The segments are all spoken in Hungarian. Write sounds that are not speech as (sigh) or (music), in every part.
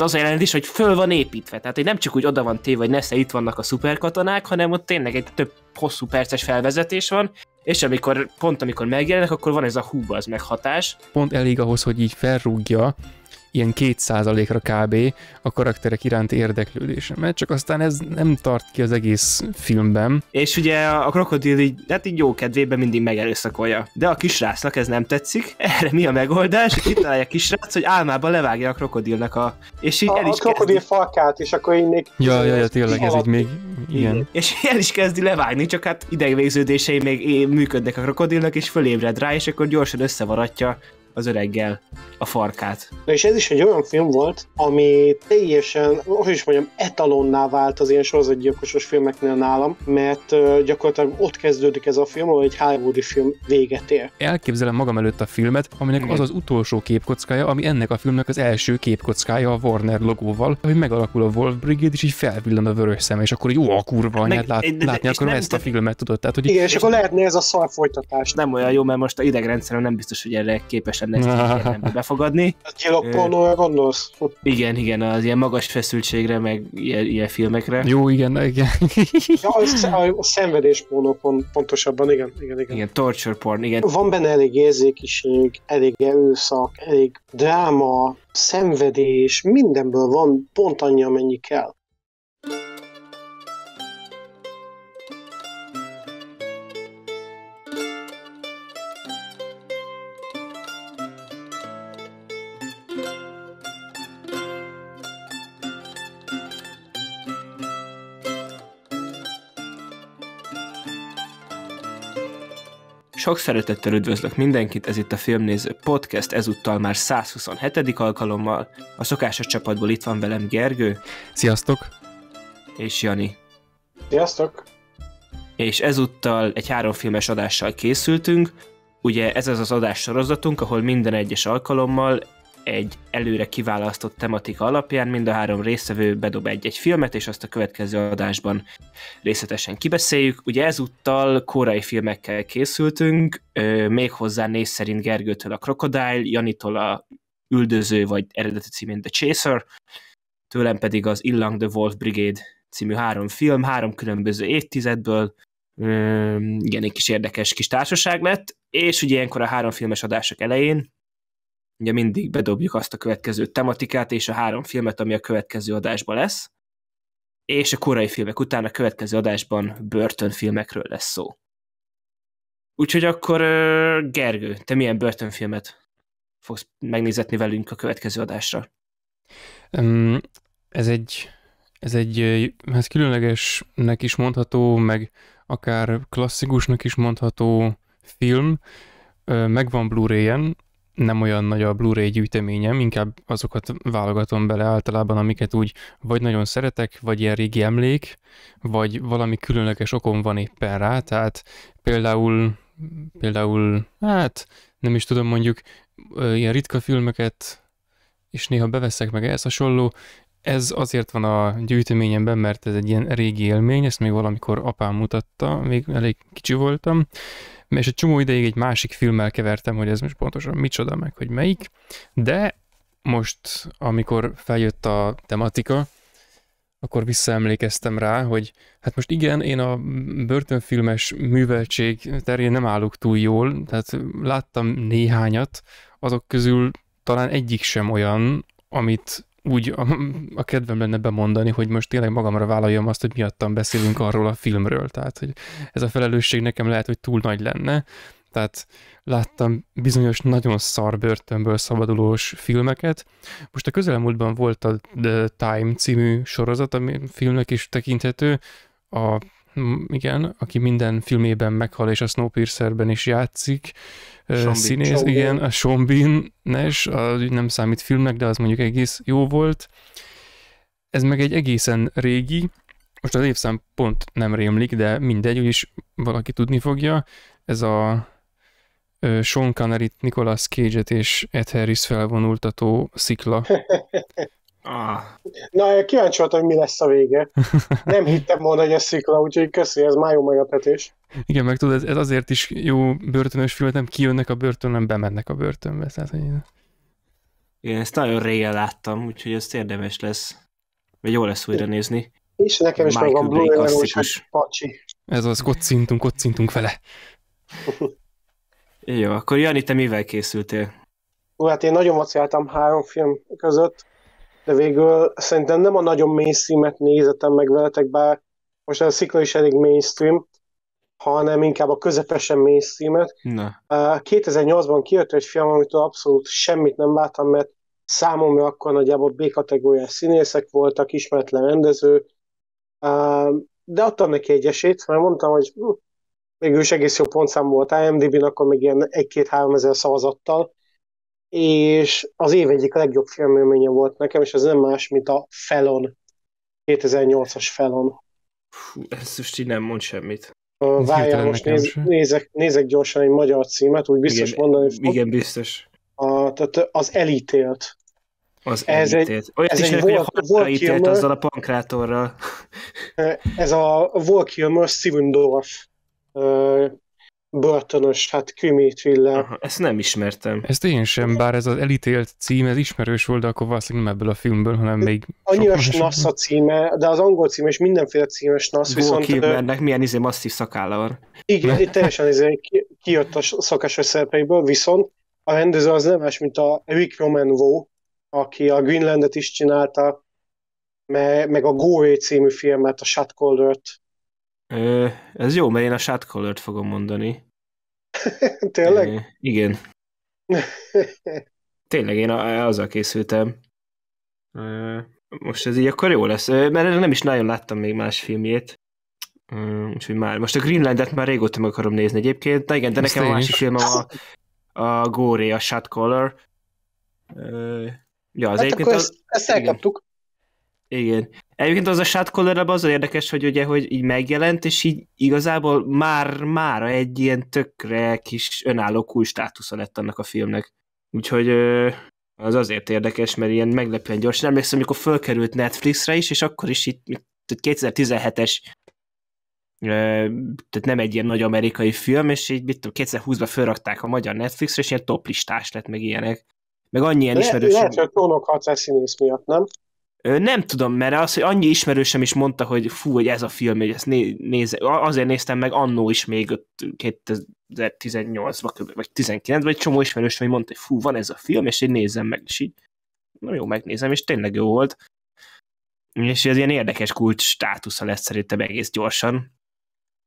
tehát az a jelentés, hogy föl van építve. Tehát, hogy nem csak úgy oda van téve, hogy nesze itt vannak a szuperkatonák, hanem ott tényleg egy több hosszú perces felvezetés van, és amikor, pont amikor megjelennek, akkor van ez a hú, az meghatás. Pont elég ahhoz, hogy így felrúgja ilyen 2%-ra kb. a karakterek iránti érdeklődése, mert csak aztán ez nem tart ki az egész filmben. És ugye a krokodil így, hát így jó kedvében mindig megerőszakolja. De a kisrásznak ez nem tetszik, erre mi a megoldás? Kitalálja a kisrác, hogy álmába levágja a krokodilnak a... És így a, el is a krokodil kezdi. falkát, és akkor így még... Ja, ja, ja tényleg, ez így még... Igen. És el is kezdi levágni, csak hát idegvégződései még működnek a krokodilnak, és fölébred rá, és akkor gyorsan összevaratja az öreggel a farkát. Na és ez is egy olyan film volt, ami teljesen, hogy is mondjam, etalonná vált az ilyen sorozatgyilkosos filmeknél nálam, mert gyakorlatilag ott kezdődik ez a film, ahol egy hollywoodi film véget ér. Elképzelem magam előtt a filmet, aminek az az utolsó képkockája, ami ennek a filmnek az első képkockája a Warner logóval, hogy megalakul a Wolf Brigade, és így felvillan a vörös szem, és akkor így, a kurva, hát anyát, lát, de, de, látni akarom ezt a filmet, tudod? Tehát, hogy igen, és, és akkor lehetne ez a szar folytatás. Nem olyan jó, mert most a idegrendszerem nem biztos, hogy erre képes sem lehet (laughs) érdembe befogadni. Gyilokpornóra hát gondolsz? Igen, igen, az ilyen magas feszültségre, meg ilyen, ilyen filmekre. Jó, igen, igen. ja, a, a szenvedéspornó pont, pontosabban, igen, igen, igen. Igen, torture porn, igen. Van benne elég érzékiség, elég erőszak, elég dráma, szenvedés, mindenből van pont annyi, amennyi kell. Sok szeretettel üdvözlök mindenkit, ez itt a Filmnéző Podcast, ezúttal már 127. alkalommal. A szokásos csapatból itt van velem Gergő. Sziasztok! És Jani. Sziasztok! És ezúttal egy három filmes adással készültünk. Ugye ez az az adássorozatunk, ahol minden egyes alkalommal egy előre kiválasztott tematika alapján mind a három részevő bedob egy-egy filmet, és azt a következő adásban részletesen kibeszéljük. Ugye ezúttal korai filmekkel készültünk, méghozzá néz szerint Gergőtől a Crocodile, Janitól a Üldöző, vagy eredeti címén The Chaser, tőlem pedig az Illang The Wolf Brigade című három film, három különböző évtizedből, igen, egy kis érdekes kis társaság lett, és ugye ilyenkor a három filmes adások elején ugye mindig bedobjuk azt a következő tematikát és a három filmet, ami a következő adásban lesz, és a korai filmek után a következő adásban börtönfilmekről lesz szó. Úgyhogy akkor Gergő, te milyen börtönfilmet fogsz megnézetni velünk a következő adásra? Um, ez egy, ez egy ez különlegesnek is mondható, meg akár klasszikusnak is mondható film, megvan Blu-ray-en, nem olyan nagy a Blu-ray gyűjteményem, inkább azokat válogatom bele általában, amiket úgy vagy nagyon szeretek, vagy ilyen régi emlék, vagy valami különleges okom van éppen rá, tehát például, például, hát nem is tudom mondjuk, ilyen ritka filmeket, és néha beveszek meg ehhez hasonló, ez azért van a gyűjteményemben, mert ez egy ilyen régi élmény, ezt még valamikor apám mutatta, még elég kicsi voltam, és egy csomó ideig egy másik filmmel kevertem, hogy ez most pontosan micsoda, meg hogy melyik, de most, amikor feljött a tematika, akkor visszaemlékeztem rá, hogy hát most igen, én a börtönfilmes műveltség terén nem állok túl jól, tehát láttam néhányat, azok közül talán egyik sem olyan, amit úgy a, a kedvem lenne bemondani, hogy most tényleg magamra vállaljam azt, hogy miattam beszélünk arról a filmről. Tehát, hogy ez a felelősség nekem lehet, hogy túl nagy lenne. Tehát láttam bizonyos nagyon szar börtönből szabadulós filmeket. Most a közelmúltban volt a The Time című sorozat, ami filmnek is tekinthető. A, igen, aki minden filmében meghal, és a Snowpiercerben is játszik Sean színész, Sean igen, a Sean Bean, Nash, az nem számít filmnek, de az mondjuk egész jó volt. Ez meg egy egészen régi, most az évszám pont nem rémlik, de mindegy, úgyis valaki tudni fogja. Ez a Sean Connery, Nicolas Cage-et és Ed Harris felvonultató szikla. (laughs) Ah. Na, kíváncsi voltam, hogy mi lesz a vége. Nem hittem volna, hogy ez szikla, úgyhogy köszi, ez már jó meglepetés. Igen, meg tudod, ez, azért is jó börtönös film, nem kijönnek a börtön, nem bemennek a börtönbe. Tehát, hogy... Igen, ezt nagyon régen láttam, úgyhogy ezt érdemes lesz, vagy jó lesz újra nézni. És nekem is van blue ray hát pacsi. Ez az, kocintunk, kocintunk vele. jó, akkor Jani, te mivel készültél? hát én nagyon vaciláltam három film között de végül szerintem nem a nagyon mainstreamet nézetem meg veletek, bár most a szikla is elég mainstream, hanem inkább a közepesen mainstreamet. Na. 2008-ban kijött egy film, amitől abszolút semmit nem láttam, mert számomra akkor nagyjából B-kategóriás színészek voltak, ismeretlen rendező, de adtam neki egy esélyt, mert mondtam, hogy hm, végül is egész jó pontszám volt IMDb-n, akkor még ilyen 1-2-3 ezer szavazattal, és az év egyik legjobb filmélménye volt nekem, és ez nem más, mint a Felon, 2008-as Felon. Fú, ez most így nem mond semmit. várjál, most néz, nézek, nézek gyorsan egy magyar címet, úgy biztos igen, mondani fog. Igen, biztos. A, tehát az elítélt. Az ez elítélt. Egy, Olyan ez is egy volt, volt azzal a pankrátorral. Ez a Volkilmer Sivendorf Bartonos, hát Kimi Villa. Aha, ezt nem ismertem. Ezt én sem, bár ez az elítélt cím, ez ismerős volt, de akkor valószínűleg nem ebből a filmből, hanem még... Annyira snasz a címe, de az angol címe és mindenféle címe snasz, viszont... Kilmernek milyen izé masszív szakálla van. Igen, itt teljesen izé kijött a szakásos szerepeiből, viszont a rendező az nem más, mint a Rick Vaux, aki a Greenlandet is csinálta, meg, meg a Góé című filmet, a Shot Ö, ez jó, mert én a shotcaller fogom mondani. (laughs) Tényleg? É, igen. (laughs) Tényleg, én a, azzal készültem. Ö, most ez így akkor jó lesz, mert nem is nagyon láttam még más filmjét. Mm, úgyhogy már, most a Greenlandet már régóta meg akarom nézni egyébként, na igen, de nekem a másik film a, a Góri, a Shot Color. ja, az hát akkor ezt, ezt elkaptuk. Igen. Egyébként az a shotcaller az érdekes, hogy ugye, hogy így megjelent, és így igazából már mára egy ilyen tökre kis önálló cool státusza lett annak a filmnek. Úgyhogy az azért érdekes, mert ilyen meglepően gyorsan. Emlékszem, amikor fölkerült Netflixre is, és akkor is itt 2017-es tehát nem egy ilyen nagy amerikai film, és így mit tudom, 2020-ban fölrakták a magyar Netflixre, és ilyen toplistás lett, meg ilyenek. Meg annyi ilyen ismerős. Lehet, hogy a klónok 600 színész miatt, nem? Nem tudom, mert az, hogy annyi ismerősem is mondta, hogy fú, hogy ez a film, hogy ezt né- néz, azért néztem meg annó is még 2018-ban, vagy 19 vagy egy csomó ismerősöm, hogy mondta, hogy fú, van ez a film, és én nézem meg, és így, na jó, megnézem, és tényleg jó volt. És ez ilyen érdekes kulcs státusza lesz szerintem egész gyorsan.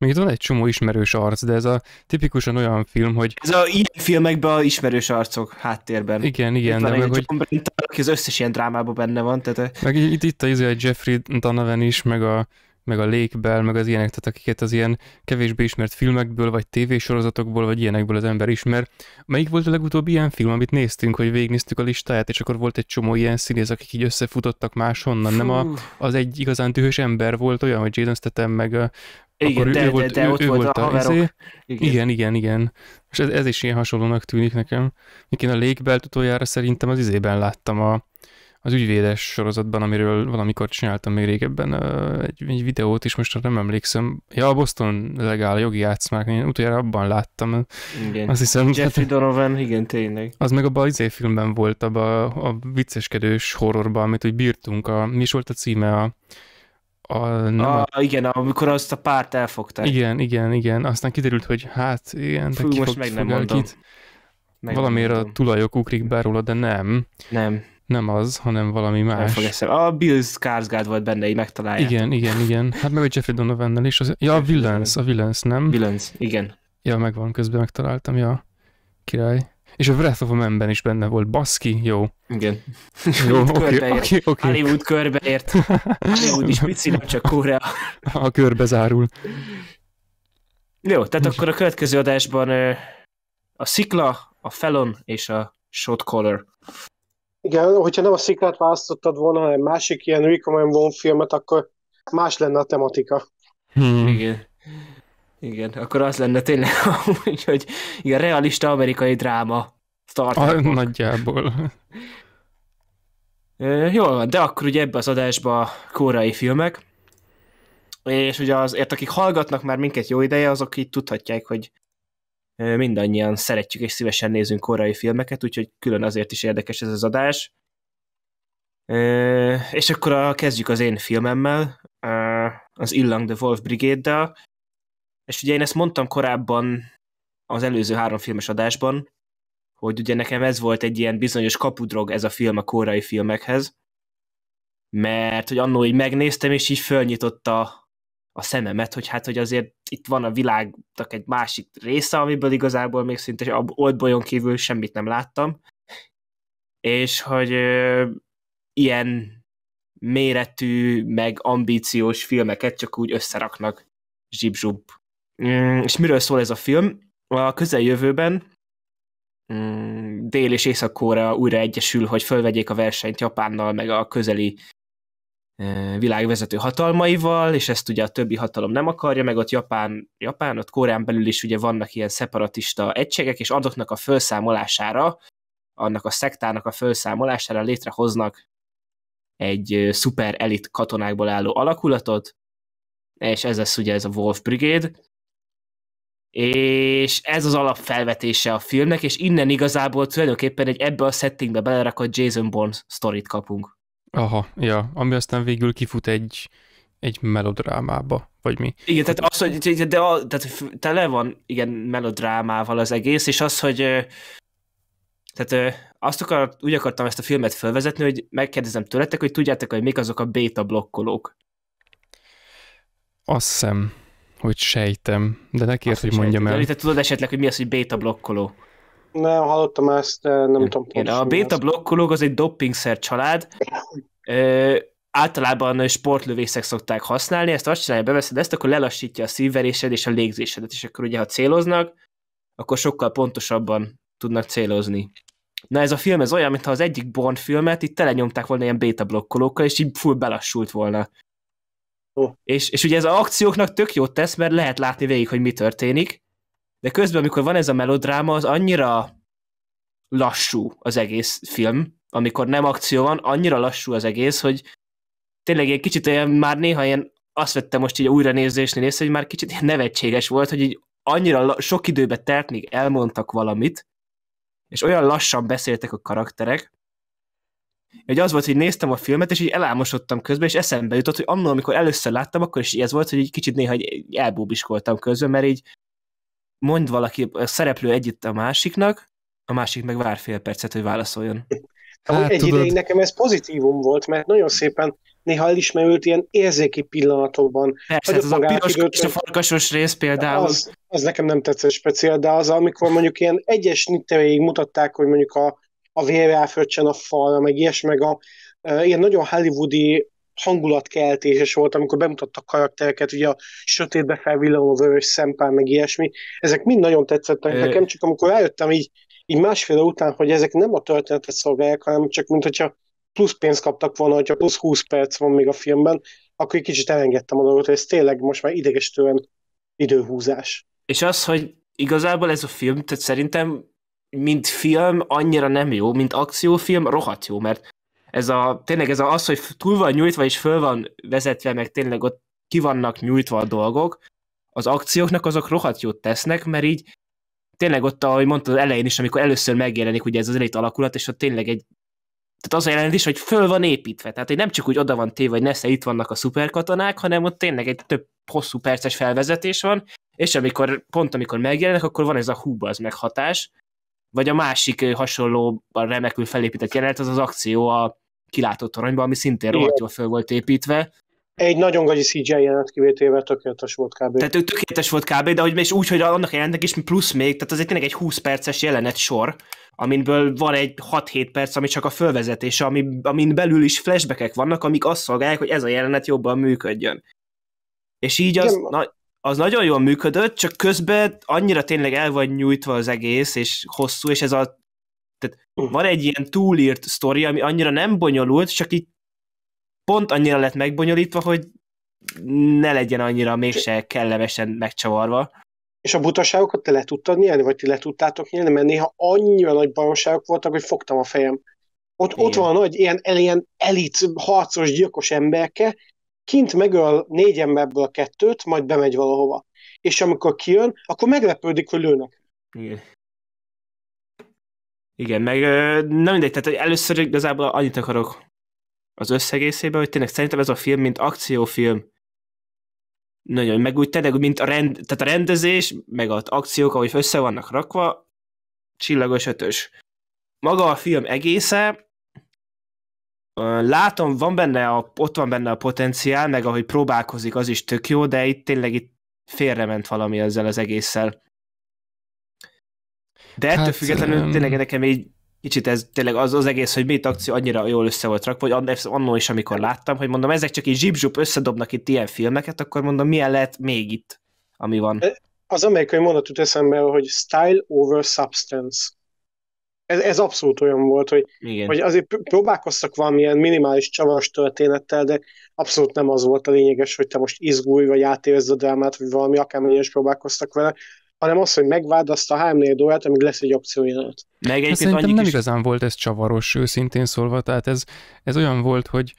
Még itt van egy csomó ismerős arc, de ez a tipikusan olyan film, hogy... Ez a ilyen filmekben a ismerős arcok háttérben. Igen, igen. Itt de meg, hogy... Brent, aki az összes ilyen drámában benne van. Tehát... Eh, meg itt, itt a, izé a Jeffrey Donovan is, meg a, meg a Lékbel, meg az ilyenek, tehát akiket az ilyen kevésbé ismert filmekből, vagy tévésorozatokból, vagy ilyenekből az ember ismer. Melyik volt a legutóbbi ilyen film, amit néztünk, hogy végignéztük a listáját, és akkor volt egy csomó ilyen színész, akik így összefutottak máshonnan, Fú. nem a, az egy igazán dühös ember volt olyan, hogy Jaden Statham, meg a, eh, igen, akkor de, ő, de, volt, de, ő, ott ő volt a, a haverok. Izé. Igen. igen, igen, igen. És ez, ez is ilyen hasonlónak tűnik nekem. Még én a légbelt utoljára szerintem az izében láttam a, az ügyvédes sorozatban, amiről valamikor csináltam még régebben egy, egy videót is, most nem emlékszem. Ja, a Boston legál, a jogi játszmák, én utoljára abban láttam. Igen. Azt hiszem, Jeffrey Donovan, igen, tényleg. Az meg abban az izé filmben volt, abban a, a vicceskedős horrorban, amit úgy bírtunk. A, mi is volt a címe a a, nem a, ah, a... Igen, amikor azt a párt elfogták. Igen, igen, igen. Aztán kiderült, hogy hát igen, Fú, de ki most meg nem mondom. Meg Valamiért nem mondom. a tulajok ugrik be róla, de nem. Nem. Nem az, hanem valami más. Nem fog eszem. A Bill Skarsgård volt benne, így megtalálják. Igen, igen, igen. Hát meg a Jeffrey donovan is. Az... Ja, a Villens, a Villens, nem? Villens, igen. Ja, megvan, közben megtaláltam, ja. Király. És a Breath of a Man-ben is benne volt. Baszki, jó. Igen. (laughs) Jó, oké, oké. Okay, okay, Hollywood körbeért. Hollywood is pici, nem csak Korea. A körbe zárul. Jó, tehát akkor a következő adásban a szikla, a felon és a shot Color Igen, hogyha nem a sziklát választottad volna, hanem másik ilyen Recommend One filmet, akkor más lenne a tematika. Hmm. Igen. Igen, akkor az lenne tényleg (laughs) hogy igen, realista amerikai dráma. Star Trek. Nagyjából. jól van, de akkor ugye ebbe az adásba kórai filmek, és ugye azért, akik hallgatnak már minket jó ideje, azok így tudhatják, hogy mindannyian szeretjük és szívesen nézünk korai filmeket, úgyhogy külön azért is érdekes ez az adás. és akkor a, kezdjük az én filmemmel, az Illang the Wolf Brigade-del, és ugye én ezt mondtam korábban az előző három filmes adásban, hogy ugye nekem ez volt egy ilyen bizonyos kapudrog ez a film a korai filmekhez, mert hogy annó így megnéztem, és így fölnyitotta a szememet, hogy hát, hogy azért itt van a világnak egy másik része, amiből igazából még szinte oldbolyon kívül semmit nem láttam, és hogy ö, ilyen méretű, meg ambíciós filmeket csak úgy összeraknak zsibzsub Mm, és miről szól ez a film? A közeljövőben mm, Dél- és Észak-Korea újra egyesül, hogy fölvegyék a versenyt Japánnal, meg a közeli e, világvezető hatalmaival, és ezt ugye a többi hatalom nem akarja, meg ott Japán, Japán ott Koreán belül is ugye vannak ilyen szeparatista egységek, és adoknak a felszámolására, annak a szektának a felszámolására létrehoznak egy szuper elit katonákból álló alakulatot, és ez lesz ugye ez a Wolf Brigade, és ez az alapfelvetése a filmnek, és innen igazából tulajdonképpen egy ebbe a settingbe belerakott Jason Bourne sztorit kapunk. Aha, ja, ami aztán végül kifut egy, egy melodrámába, vagy mi? Igen, tehát az, hogy de a, tehát tele van igen, melodrámával az egész, és az, hogy tehát azt akar, úgy akartam ezt a filmet felvezetni, hogy megkérdezem tőletek, hogy tudjátok, hogy mik azok a beta blokkolók. Azt hiszem hogy sejtem, de kérd, hogy mondjam sejtem. el. De te tudod esetleg, hogy mi az, hogy beta blokkoló? Nem, hallottam ezt, de nem tudom pontosan. A beta blokkolók az egy doppingszer család, ö, általában sportlövészek szokták használni, ezt azt csinálja, beveszed ezt, akkor lelassítja a szívverésed és a légzésedet, és akkor ugye, ha céloznak, akkor sokkal pontosabban tudnak célozni. Na ez a film, ez olyan, mintha az egyik Bond filmet itt telenyomták volna ilyen beta blokkolókkal, és így full belassult volna. És, és ugye ez az akcióknak tök jót tesz, mert lehet látni végig, hogy mi történik, de közben, amikor van ez a melodráma, az annyira lassú az egész film, amikor nem akció van, annyira lassú az egész, hogy tényleg egy kicsit olyan, már néha ilyen, azt vettem most így újra nézésnél észre, hogy már kicsit ilyen nevetséges volt, hogy így annyira sok időbe telt, míg elmondtak valamit, és olyan lassan beszéltek a karakterek, hogy az volt, hogy néztem a filmet, és így elámosodtam közben, és eszembe jutott, hogy annól, amikor először láttam, akkor is ez volt, hogy egy kicsit néha elbóbiskoltam közben, mert így mond valaki, a szereplő együtt a másiknak, a másik meg vár fél percet, hogy válaszoljon. Hát, egy tudod. ideig nekem ez pozitívum volt, mert nagyon szépen néha elismerült ilyen érzéki pillanatokban. Persze, ez hát az a piros időt, és a farkasos rész például. Az, az nekem nem tetszett speciál, de az, amikor mondjuk ilyen egyes nittereig mutatták, hogy mondjuk a a vér elfröccsen a falra, meg ilyes, meg a ilyen nagyon hollywoodi hangulatkeltéses volt, amikor bemutattak karaktereket, ugye a sötétbe felvillanó vörös szempár, meg ilyesmi. Ezek mind nagyon tetszettek nekem, csak amikor rájöttem így, így másfél után, hogy ezek nem a történetet szolgálják, hanem csak mint hogyha plusz pénzt kaptak volna, hogyha plusz 20 perc van még a filmben, akkor egy kicsit elengedtem a dolgot, hogy ez tényleg most már idegesítően időhúzás. És az, hogy igazából ez a film, tehát szerintem mint film annyira nem jó, mint akciófilm rohadt jó, mert ez a, tényleg ez a, az, hogy túl van nyújtva és föl van vezetve, meg tényleg ott ki vannak nyújtva a dolgok, az akcióknak azok rohadt jót tesznek, mert így tényleg ott, ahogy mondtad elején is, amikor először megjelenik ugye ez az elit alakulat, és ott tényleg egy tehát az a jelentés, hogy föl van építve. Tehát hogy nem csak úgy oda van téve, hogy nesze itt vannak a szuperkatonák, hanem ott tényleg egy több hosszú perces felvezetés van, és amikor pont amikor megjelenek, akkor van ez a húba az meghatás, vagy a másik hasonló remekül felépített jelenet, az az akció a kilátott toronyban, ami szintén rohadtul föl volt építve. Egy nagyon gagyi CGI jelenet kivétével tökéletes volt kb. Tehát tökéletes volt kb, de hogy, és úgy, hogy annak jelentek is plusz még, tehát azért tényleg egy 20 perces jelenet sor, aminből van egy 6-7 perc, ami csak a fölvezetés, ami, amin belül is flashbackek vannak, amik azt szolgálják, hogy ez a jelenet jobban működjön. És így az, na, az nagyon jól működött, csak közben annyira tényleg el van nyújtva az egész, és hosszú, és ez a tehát hm. van egy ilyen túlírt sztori, ami annyira nem bonyolult, csak így pont annyira lett megbonyolítva, hogy ne legyen annyira mégse kellemesen megcsavarva. És a butaságokat te le tudtad nyelni, vagy ti le tudtátok nyelni, mert néha annyira nagy baromságok voltak, hogy fogtam a fejem. Ott, ott van a nagy ilyen, ilyen elit harcos gyilkos emberke, kint megöl négy emberből kettőt, majd bemegy valahova. És amikor kijön, akkor meglepődik, hogy lőnek. Igen. Igen, meg nem mindegy, tehát először igazából annyit akarok az összegészében, hogy tényleg szerintem ez a film, mint akciófilm, nagyon, meg úgy tényleg, mint a, rend, tehát a rendezés, meg az akciók, ahogy össze vannak rakva, csillagos ötös. Maga a film egésze, Látom, van benne a, ott van benne a potenciál, meg ahogy próbálkozik, az is tök jó, de itt tényleg itt félrement valami ezzel az egésszel. De ettől hát, függetlenül um... tényleg nekem így kicsit ez tényleg az, az egész, hogy mit akció annyira jól össze volt rakva, hogy annó is, amikor láttam, hogy mondom, ezek csak így zsibzsup összedobnak itt ilyen filmeket, akkor mondom, milyen lehet még itt, ami van. Az amerikai mondatot eszembe, hogy style over substance ez, ez abszolút olyan volt, hogy, Igen. hogy azért próbálkoztak valamilyen minimális csavaros történettel, de abszolút nem az volt a lényeges, hogy te most izgulj, vagy átérzed a drámát, vagy valami, akármilyen is próbálkoztak vele, hanem az, hogy megvárd azt a három négy dolgát, amíg lesz egy opció Meg hát egyébként szerintem nem is... igazán volt ez csavaros, őszintén szólva, tehát ez, ez olyan volt, hogy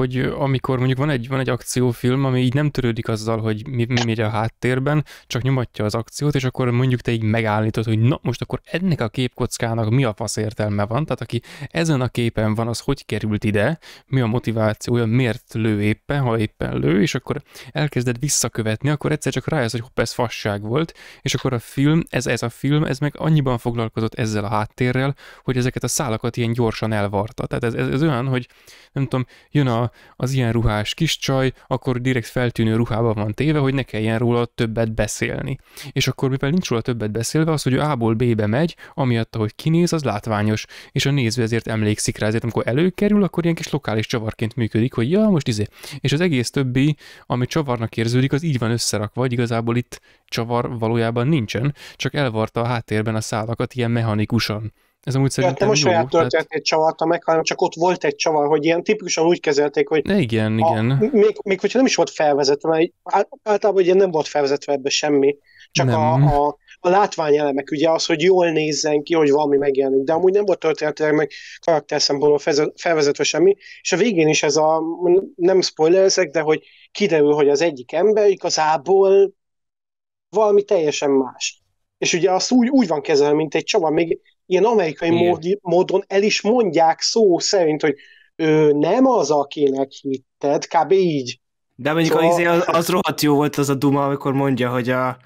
hogy amikor mondjuk van egy, van egy akciófilm, ami így nem törődik azzal, hogy mi, mi megy a háttérben, csak nyomatja az akciót, és akkor mondjuk te így megállítod, hogy na most akkor ennek a képkockának mi a fasz értelme van, tehát aki ezen a képen van, az hogy került ide, mi a motivációja, miért lő éppen, ha éppen lő, és akkor elkezded visszakövetni, akkor egyszer csak rájössz, hogy hopp, ez fasság volt, és akkor a film, ez, ez a film, ez meg annyiban foglalkozott ezzel a háttérrel, hogy ezeket a szálakat ilyen gyorsan elvarta. Tehát ez, ez, ez olyan, hogy nem tudom, jön a az ilyen ruhás kiscsaj, akkor direkt feltűnő ruhában van téve, hogy ne kelljen róla többet beszélni. És akkor mivel nincs róla többet beszélve, az, hogy ő A-ból B-be megy, amiatt, hogy kinéz, az látványos, és a néző ezért emlékszik rá, ezért amikor előkerül, akkor ilyen kis lokális csavarként működik, hogy ja, most izé. És az egész többi, ami csavarnak érződik, az így van összerakva, vagy igazából itt csavar valójában nincsen, csak elvarta a háttérben a szálakat ilyen mechanikusan. Ez amúgy szerintem nem most jó, olyan történetét tehát... csavarta meg, hanem csak ott volt egy csavar, hogy ilyen tipikusan úgy kezelték, hogy... Igen, a, igen. Még, még hogyha nem is volt felvezetve, mert általában ugye nem volt felvezetve ebbe semmi, csak nem. a, a, a elemek, ugye az, hogy jól nézzen ki, hogy valami megjelenik, de amúgy nem volt történetileg meg karakter szempontból felvezetve semmi, és a végén is ez a, nem spoilerzek, de hogy kiderül, hogy az egyik ember igazából valami teljesen más. És ugye azt úgy, úgy van kezelve, mint egy csavar, még ilyen amerikai módi, módon el is mondják szó szerint, hogy ő nem az, akinek hitted, kb. így. De mondjuk szóval... az, az, az rohadt jó volt az a duma, amikor mondja, hogy a a,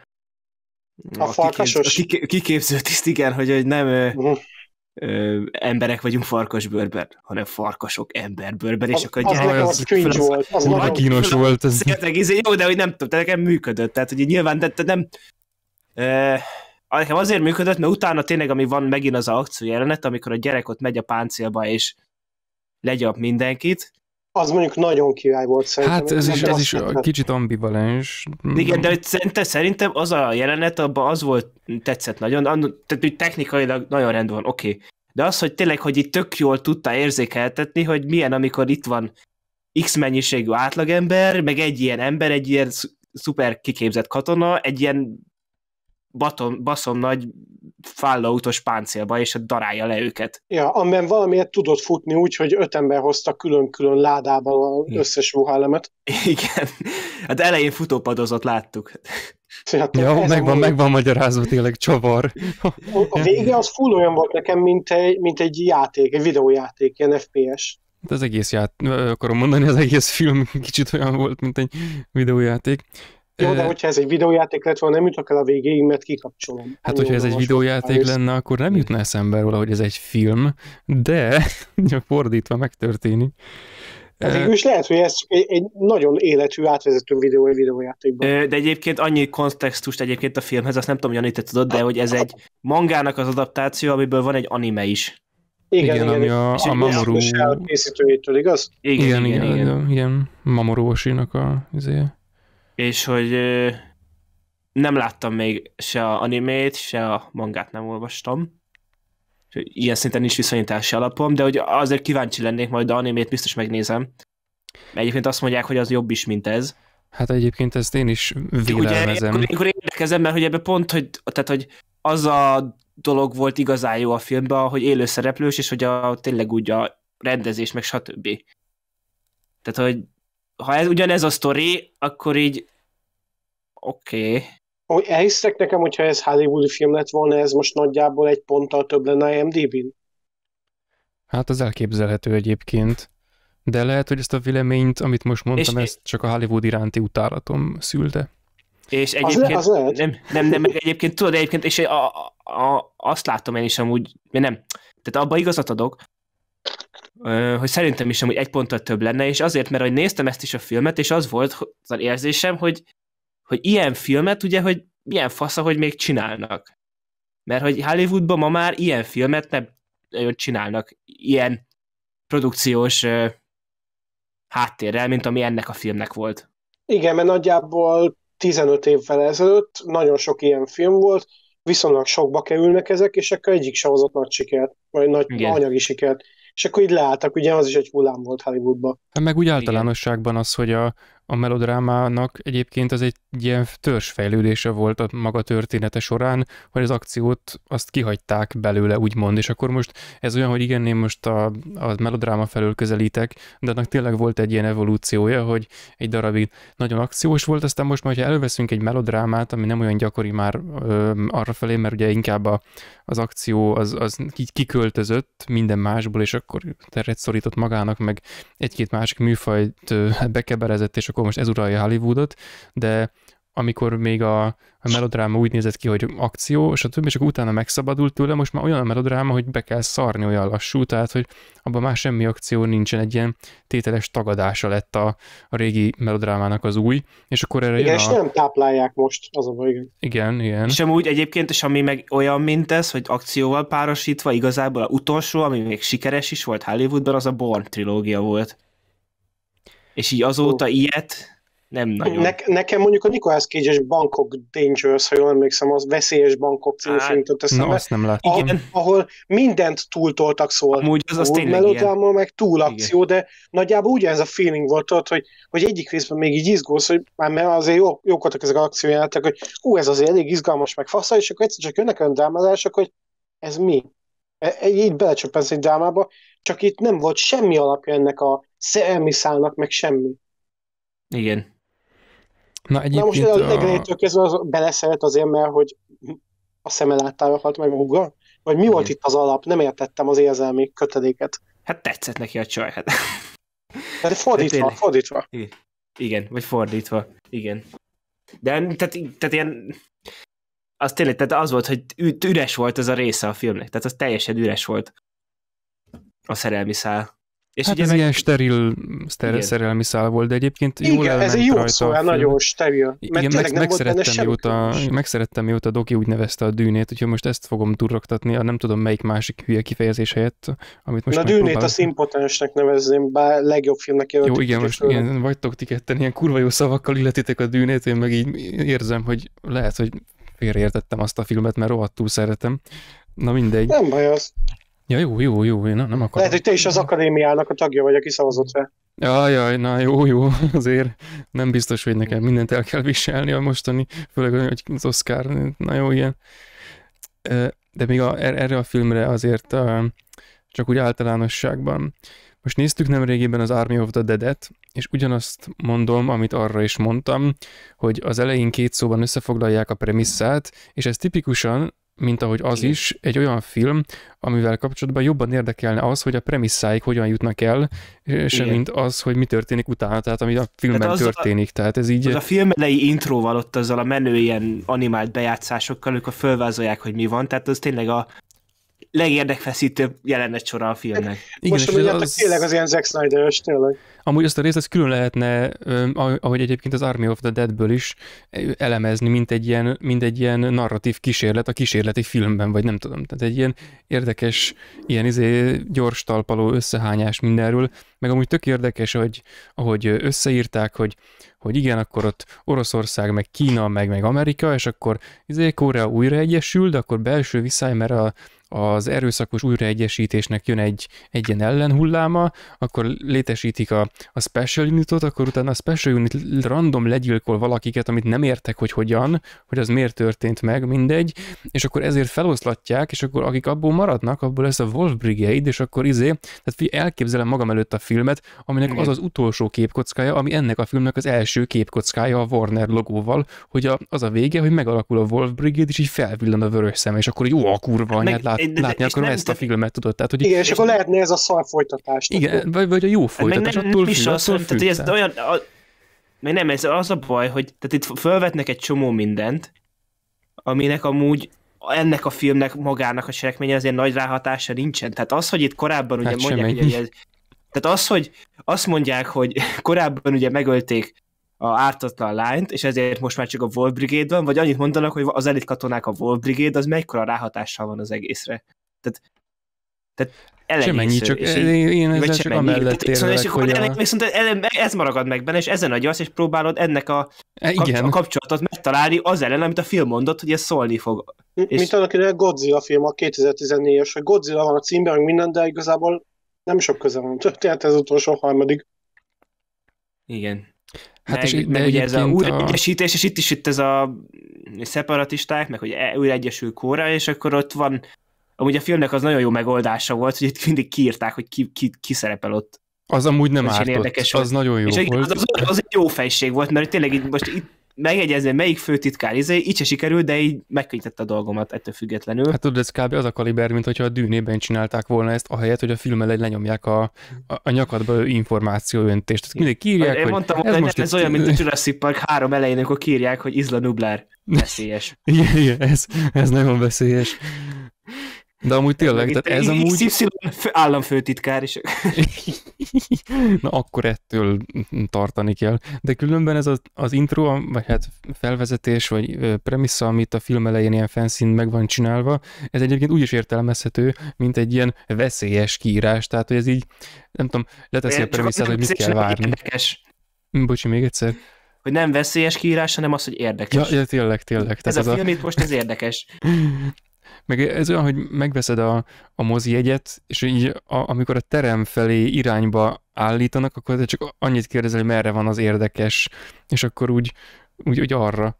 a farkasos? Kiképző, a kiképző tiszt, igen, hogy, hogy nem ö, ö, emberek vagyunk farkasbőrben, hanem farkasok emberbőrben, és akkor gyerek... Az, az, az az, volt. Az az kínos volt. Ez. Jó, de hogy nem tudom, de nekem működött, tehát hogy nyilván, de, de nem... E, nekem azért működött, mert utána tényleg, ami van megint az a akció jelenet, amikor a gyerek ott megy a páncélba és legyap mindenkit, az mondjuk nagyon király volt szerintem. Hát ez, is, ez is kicsit ambivalens. Igen, de szerintem, szerintem az a jelenet abban az volt, tetszett nagyon, tehát hogy technikailag nagyon rendben, van, oké. Okay. De az, hogy tényleg, hogy itt tök jól tudta érzékeltetni, hogy milyen, amikor itt van X mennyiségű átlagember, meg egy ilyen ember, egy ilyen szuper kiképzett katona, egy ilyen batom, baszom nagy fallautos páncélba, és hát darálja le őket. Ja, amiben valamiért tudott futni úgy, hogy öt ember hozta külön-külön ládában az hm. összes ruhálemet. Igen. Hát elején futópadozott láttuk. Hát, ja, megvan, meg van magyarázva tényleg csavar. A, a vége az full olyan volt nekem, mint egy, mint egy játék, egy videójáték, ilyen FPS. De hát az egész játék, akarom mondani, az egész film kicsit olyan volt, mint egy videójáték. Jó, de hogyha ez egy videójáték lett volna, nem jutok el a végéig, mert kikapcsolom. Hát, hogyha ez egy videójáték lenne, lenne, akkor nem jutna eszembe róla, hogy ez egy film, de (laughs) fordítva megtörténik. Hát végül is lehet, hogy ez egy, egy nagyon életű átvezető videó egy videójátékban. De egyébként annyi kontextust egyébként a filmhez, azt nem tudom, Jani, te tudod, de hogy ez egy mangának az adaptáció, amiből van egy anime is. Igen, igen, igen ami a, a Mamoru... készítőjétől, igaz? Igen, igen, igen. igen, igen. igen. Mamoru a... Azért és hogy nem láttam még se a animét, se a mangát nem olvastam. Ilyen szinten nincs viszonyítási alapom, de hogy azért kíváncsi lennék, majd a animét biztos megnézem. Egyébként azt mondják, hogy az jobb is, mint ez. Hát egyébként ezt én is vélelmezem. Ugye, akkor érdekezem, mert hogy ebbe pont, hogy, tehát, hogy az a dolog volt igazán jó a filmben, hogy szereplős, és hogy a, tényleg úgy a rendezés, meg stb. Tehát, hogy ha ez ugyanez a sztori, akkor így oké. Okay. Elhiszek nekem, hogyha ez Hollywoodi film lett volna, ez most nagyjából egy ponttal több lenne IMDb-n? Hát az elképzelhető egyébként. De lehet, hogy ezt a véleményt, amit most mondtam, ezt csak a Hollywood iránti utálatom szülte. És egyébként, az lehet, az nem, nem, nem, egyébként tudod, egyébként, és a, a, a, azt látom én is amúgy, nem, tehát abba igazat adok, hogy szerintem is amúgy egy ponttal több lenne, és azért, mert hogy néztem ezt is a filmet, és az volt az érzésem, hogy, hogy ilyen filmet ugye, hogy milyen fasz, hogy még csinálnak. Mert hogy Hollywoodban ma már ilyen filmet nem nagyon csinálnak, ilyen produkciós uh, háttérrel, mint ami ennek a filmnek volt. Igen, mert nagyjából 15 évvel ezelőtt nagyon sok ilyen film volt, viszonylag sokba kerülnek ezek, és akkor egyik se hozott nagy sikert, vagy nagy Igen. anyagi sikert és akkor így leálltak, ugye az is egy hullám volt Hollywoodba. Hát meg úgy általánosságban az, hogy a, a melodrámának egyébként az egy ilyen törzsfejlődése volt a maga története során, hogy az akciót azt kihagyták belőle, úgymond, és akkor most ez olyan, hogy igen, én most a, a melodráma felől közelítek, de annak tényleg volt egy ilyen evolúciója, hogy egy darabig nagyon akciós volt, aztán most majd ha előveszünk egy melodrámát, ami nem olyan gyakori már ö, arra felé, mert ugye inkább a, az akció az, az kiköltözött minden másból, és akkor teret szorított magának, meg egy-két másik műfajt hát bekeberezett, és akkor most ez uralja Hollywoodot, de amikor még a, a melodráma úgy nézett ki, hogy akció, és a többi, és akkor utána megszabadult tőle, most már olyan a melodráma, hogy be kell szarni olyan lassú, tehát hogy abban már semmi akció nincsen, egy ilyen tételes tagadása lett a, a régi melodrámának az új, és akkor erre igen, jön és a... nem táplálják most, az a baj, igen. Igen, igen. És amúgy egyébként, és ami meg olyan, mint ez, hogy akcióval párosítva, igazából a utolsó, ami még sikeres is volt Hollywoodban, az a Born trilógia volt. És így azóta uh. ilyet nem nagyon. Ne, nekem mondjuk a Nicolas cage Bankok Bangkok Dangerous, ha jól emlékszem, az veszélyes Bangkok című hát, film jutott eszembe. No, azt nem láttam. Igen. Ahol mindent túltoltak, szóval Amúgy az az tényleg meg túl akció, igen. de nagyjából ugyanez a feeling volt ott, hogy, hogy egyik részben még így izgulsz, hogy már mert azért jó, jók voltak ezek az akciójelenetek, hogy ú, ez azért elég izgalmas, meg faszai, és akkor egyszer csak jönnek olyan drámázások, hogy ez mi? E, így belecsöppensz egy drámába, csak itt nem volt semmi alapja ennek a elmi meg semmi. Igen. Na, egyébként Na most a legelejétől kezdve az, beleszeret azért, mert hogy a szeme láttára halt meg húga? Vagy mi Igen. volt itt az alap? Nem értettem az érzelmi köteléket. Hát tetszett neki a csaj. Hát. De hát hát fordítva, De fordítva. Igen. Igen, vagy fordítva. Igen. De tehát, tehát ilyen... Az tényleg, tehát az volt, hogy üres volt ez a része a filmnek. Tehát az teljesen üres volt a szerelmi szál. És hát ugye ez meg... ilyen steril szter, igen. szerelmi szál volt, de egyébként igen, jól ez egy jó szó, nagyon steril. Mert igen, meg, megszerettem, mióta, megszerettem, mióta Doki úgy nevezte a dűnét, úgyhogy most ezt fogom durraktatni, a nem tudom melyik másik hülye kifejezés helyett, amit most Na, a dűnét a impotensnek nevezném, bár legjobb filmnek jelent. Jó, igen, most főle. igen, vagytok ti ketten, ilyen kurva jó szavakkal illetitek a dűnét, én meg így érzem, hogy lehet, hogy félreértettem azt a filmet, mert rohadtul szeretem. Na mindegy. Nem baj az. Ja, jó, jó, jó, én nem akarom. Lehet, hogy te is az akadémiának a tagja vagy, aki szavazott fel. Ja, jaj, na jó, jó, (laughs) azért nem biztos, hogy nekem mindent el kell viselni a mostani, főleg, hogy az Oscar, na jó, ilyen. De még a, er- erre a filmre azért csak úgy általánosságban. Most néztük nem régében az Army of the Dead-et, és ugyanazt mondom, amit arra is mondtam, hogy az elején két szóban összefoglalják a premisszát, és ez tipikusan mint ahogy az Igen. is egy olyan film, amivel kapcsolatban jobban érdekelne az, hogy a premisszáik hogyan jutnak el, sem mint az, hogy mi történik utána, tehát ami a filmben tehát az történik. A, tehát ez így... Az a film elejé intróval ott azzal a menő ilyen animált bejátszásokkal, ők a fölvázolják, hogy mi van, tehát az tényleg a, legérdekfeszítőbb jelenet sora a filmnek. Igen, Most amúgy az... tényleg az ilyen Zack snyder tényleg. Amúgy azt a részt külön lehetne, ahogy egyébként az Army of the Deadből is elemezni, mint egy ilyen, mint egy ilyen narratív kísérlet a kísérleti filmben, vagy nem tudom. Tehát egy ilyen érdekes, ilyen izé gyors talpaló összehányás mindenről, meg amúgy tök érdekes, hogy ahogy összeírták, hogy hogy igen, akkor ott Oroszország, meg Kína, meg, meg Amerika, és akkor izé Korea újra egyesül, de akkor belső viszály, mert a, az erőszakos újraegyesítésnek jön egy, egy ilyen ellenhulláma, akkor létesítik a, a special unitot, akkor utána a special unit random legyilkol valakiket, amit nem értek, hogy hogyan, hogy az miért történt meg, mindegy, és akkor ezért feloszlatják, és akkor akik abból maradnak, abból lesz a Wolf Brigade, és akkor izé, tehát elképzelem magam előtt a filmet, aminek az az utolsó képkockája, ami ennek a filmnek az első képkockája a Warner logóval, hogy a, az a vége, hogy megalakul a Wolf Brigade, és így felvillan a vörös szem, és akkor jó a kurva hát de, Látni akarom ezt a filmet, tudod? Tehát, hogy igen, és, és akkor lehetne ez a szar folytatás. Igen, vagy, vagy a jó folytatás, nem, attól függ, attól függ. Tehát, ez olyan, a, meg nem, ez az a baj, hogy tehát itt felvetnek egy csomó mindent, aminek amúgy ennek a filmnek magának a cselekménye azért nagy ráhatása nincsen. Tehát az, hogy itt korábban ugye hát mondják, hogy ez, tehát az, hogy azt mondják, hogy korábban ugye megölték a ártatlan lányt, és ezért most már csak a Wolf Brigade van, vagy annyit mondanak, hogy az elit katonák a Wolf Brigade, az mekkora ráhatással van az egészre. Tehát, tehát elenyésző. Semennyi, csak és én, én ezzel csak a amellett szóval érvelek, és akkor a... Viszont ez maragad meg benne, és ezen agyasz, és próbálod ennek a, e, igen. a kapcsolatot megtalálni az ellen, amit a film mondott, hogy ez szólni fog. Mint és... annak idején Godzilla film, a 2014-es, hogy Godzilla van a címben, minden, de igazából nem sok köze van. (laughs) Tehát ez utolsó harmadik. Igen. Hát meg, és itt, meg ugye ez a újraegyesítés, a... és itt is itt ez a szeparatisták, meg hogy újraegyesül Kóra, és akkor ott van, amúgy a filmnek az nagyon jó megoldása volt, hogy itt mindig kiírták, hogy ki, ki, ki szerepel ott. Az amúgy nem ez ártott, érdekes az volt. nagyon jó és volt. Az, az, az egy jó fejség volt, mert tényleg itt, most itt megjegyezni, melyik főtitkár izé, így se sikerült, de így megkönnyítette a dolgomat ettől függetlenül. Hát tudod, ez kb. az a kaliber, mint hogyha a dűnében csinálták volna ezt, ahelyett, hogy a filmmel egy lenyomják a, a, a nyakadba információöntést. Tehát mindig kírják, Én hogy mondtam, ez, hogy most ez olyan, mint a (laughs) Jurassic Park három elején, amikor kírják, hogy Isla Nublar (laughs) veszélyes. igen, igen, ez, ez nagyon veszélyes. De amúgy tényleg, tehát ez amúgy... XY államfőtitkár is. (laughs) Na akkor ettől tartani kell. De különben ez az, az intro, vagy hát felvezetés, vagy premissza, amit a film elején ilyen fenszín meg van csinálva, ez egyébként úgy is értelmezhető, mint egy ilyen veszélyes kiírás, tehát hogy ez így, nem tudom, leteszi a premisszát, hogy mit kell várni. Érdekes. Mm, bocsi, még egyszer hogy nem veszélyes kiírás, hanem az, hogy érdekes. Ja, ja tényleg, tényleg. Tehát ez, ez a film a... itt most, ez érdekes. (laughs) Meg ez olyan, hogy megveszed a, a mozi jegyet, és így a, amikor a terem felé irányba állítanak, akkor te csak annyit kérdezel, hogy merre van az érdekes, és akkor úgy, úgy, úgy arra.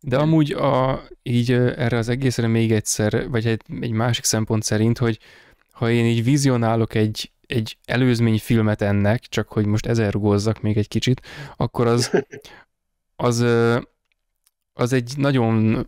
De amúgy a, így erre az egészre még egyszer, vagy egy, egy másik szempont szerint, hogy ha én így vizionálok egy, egy előzmény filmet ennek, csak hogy most ezergózzak még egy kicsit, akkor az, (laughs) az, az egy nagyon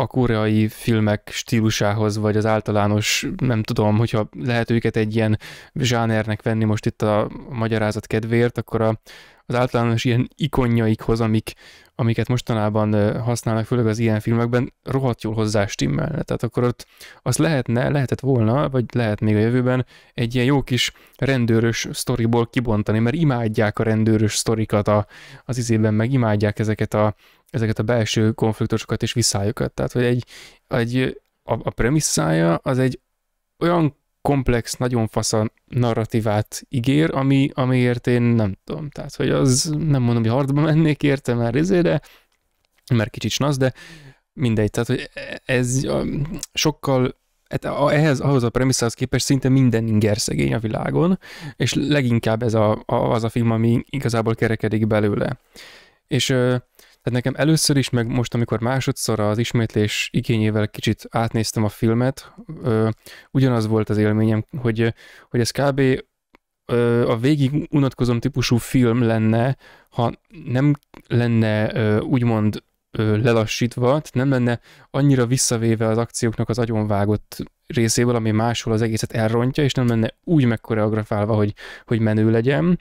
a koreai filmek stílusához, vagy az általános, nem tudom, hogyha lehet őket egy ilyen zsánernek venni most itt a magyarázat kedvéért, akkor a, az általános ilyen ikonjaikhoz, amik, amiket mostanában használnak, főleg az ilyen filmekben, rohadt jól hozzá stimmelne. Tehát akkor ott az lehetne, lehetett volna, vagy lehet még a jövőben egy ilyen jó kis rendőrös sztoriból kibontani, mert imádják a rendőrös sztorikat a, az izében, meg imádják ezeket a, ezeket a belső konfliktusokat és visszájukat. Tehát, hogy egy, egy a, a premisszája az egy olyan komplex, nagyon fasz a narratívát ígér, ami, amiért én nem tudom. Tehát, hogy az nem mondom, hogy hardba mennék érte már ezért, de mert kicsit nasz, de mindegy. Tehát, hogy ez sokkal hát ehhez, ahhoz a premisszához képest szinte minden inger szegény a világon, és leginkább ez a, a, az a film, ami igazából kerekedik belőle. És tehát nekem először is, meg most, amikor másodszor az ismétlés igényével kicsit átnéztem a filmet, ö, ugyanaz volt az élményem, hogy, hogy ez kb. Ö, a végig unatkozom típusú film lenne, ha nem lenne ö, úgymond ö, lelassítva, tehát nem lenne annyira visszavéve az akcióknak az agyonvágott részéből, ami máshol az egészet elrontja, és nem lenne úgy megkoreografálva, hogy, hogy menő legyen,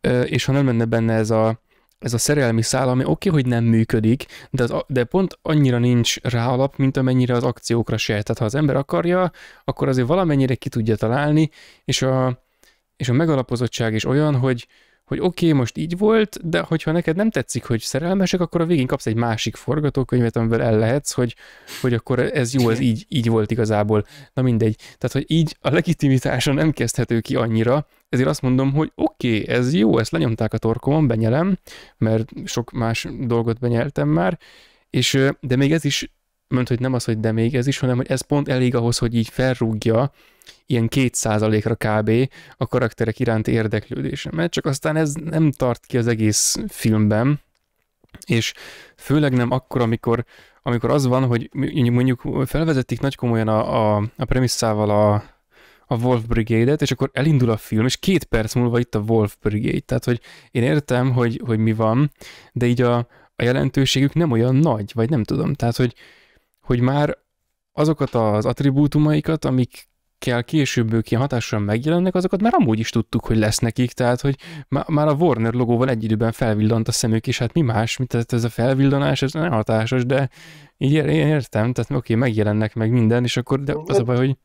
ö, és ha nem lenne benne ez a ez a szerelmi szál, ami oké, okay, hogy nem működik, de, az, de pont annyira nincs rá alap, mint amennyire az akciókra se. Tehát ha az ember akarja, akkor azért valamennyire ki tudja találni, és a, és a megalapozottság is olyan, hogy, hogy oké, okay, most így volt, de hogyha neked nem tetszik, hogy szerelmesek, akkor a végén kapsz egy másik forgatókönyvet, amivel el lehetsz, hogy, hogy akkor ez jó, ez így, így volt igazából. Na mindegy. Tehát, hogy így a legitimitása nem kezdhető ki annyira, ezért azt mondom, hogy oké, okay, ez jó, ezt lenyomták a torkomon, benyelem, mert sok más dolgot benyeltem már, és de még ez is, mondta, hogy nem az, hogy de még ez is, hanem hogy ez pont elég ahhoz, hogy így felrúgja ilyen kétszázalékra kb. a karakterek iránti érdeklődésemet, csak aztán ez nem tart ki az egész filmben, és főleg nem akkor, amikor, amikor az van, hogy mondjuk felvezetik nagy komolyan a, a, a premisszával a, a Wolf Brigade-et, és akkor elindul a film, és két perc múlva itt a Wolf Brigade. Tehát, hogy én értem, hogy, hogy mi van, de így a, a jelentőségük nem olyan nagy, vagy nem tudom. Tehát, hogy, hogy már azokat az attribútumaikat, amik kell később ők ilyen hatással megjelennek, azokat már amúgy is tudtuk, hogy lesz nekik, tehát hogy már a Warner logóval egy időben felvillant a szemük, és hát mi más, mint ez a felvillanás, ez nem hatásos, de így értem, tehát oké, okay, megjelennek meg minden, és akkor, de az a baj, hogy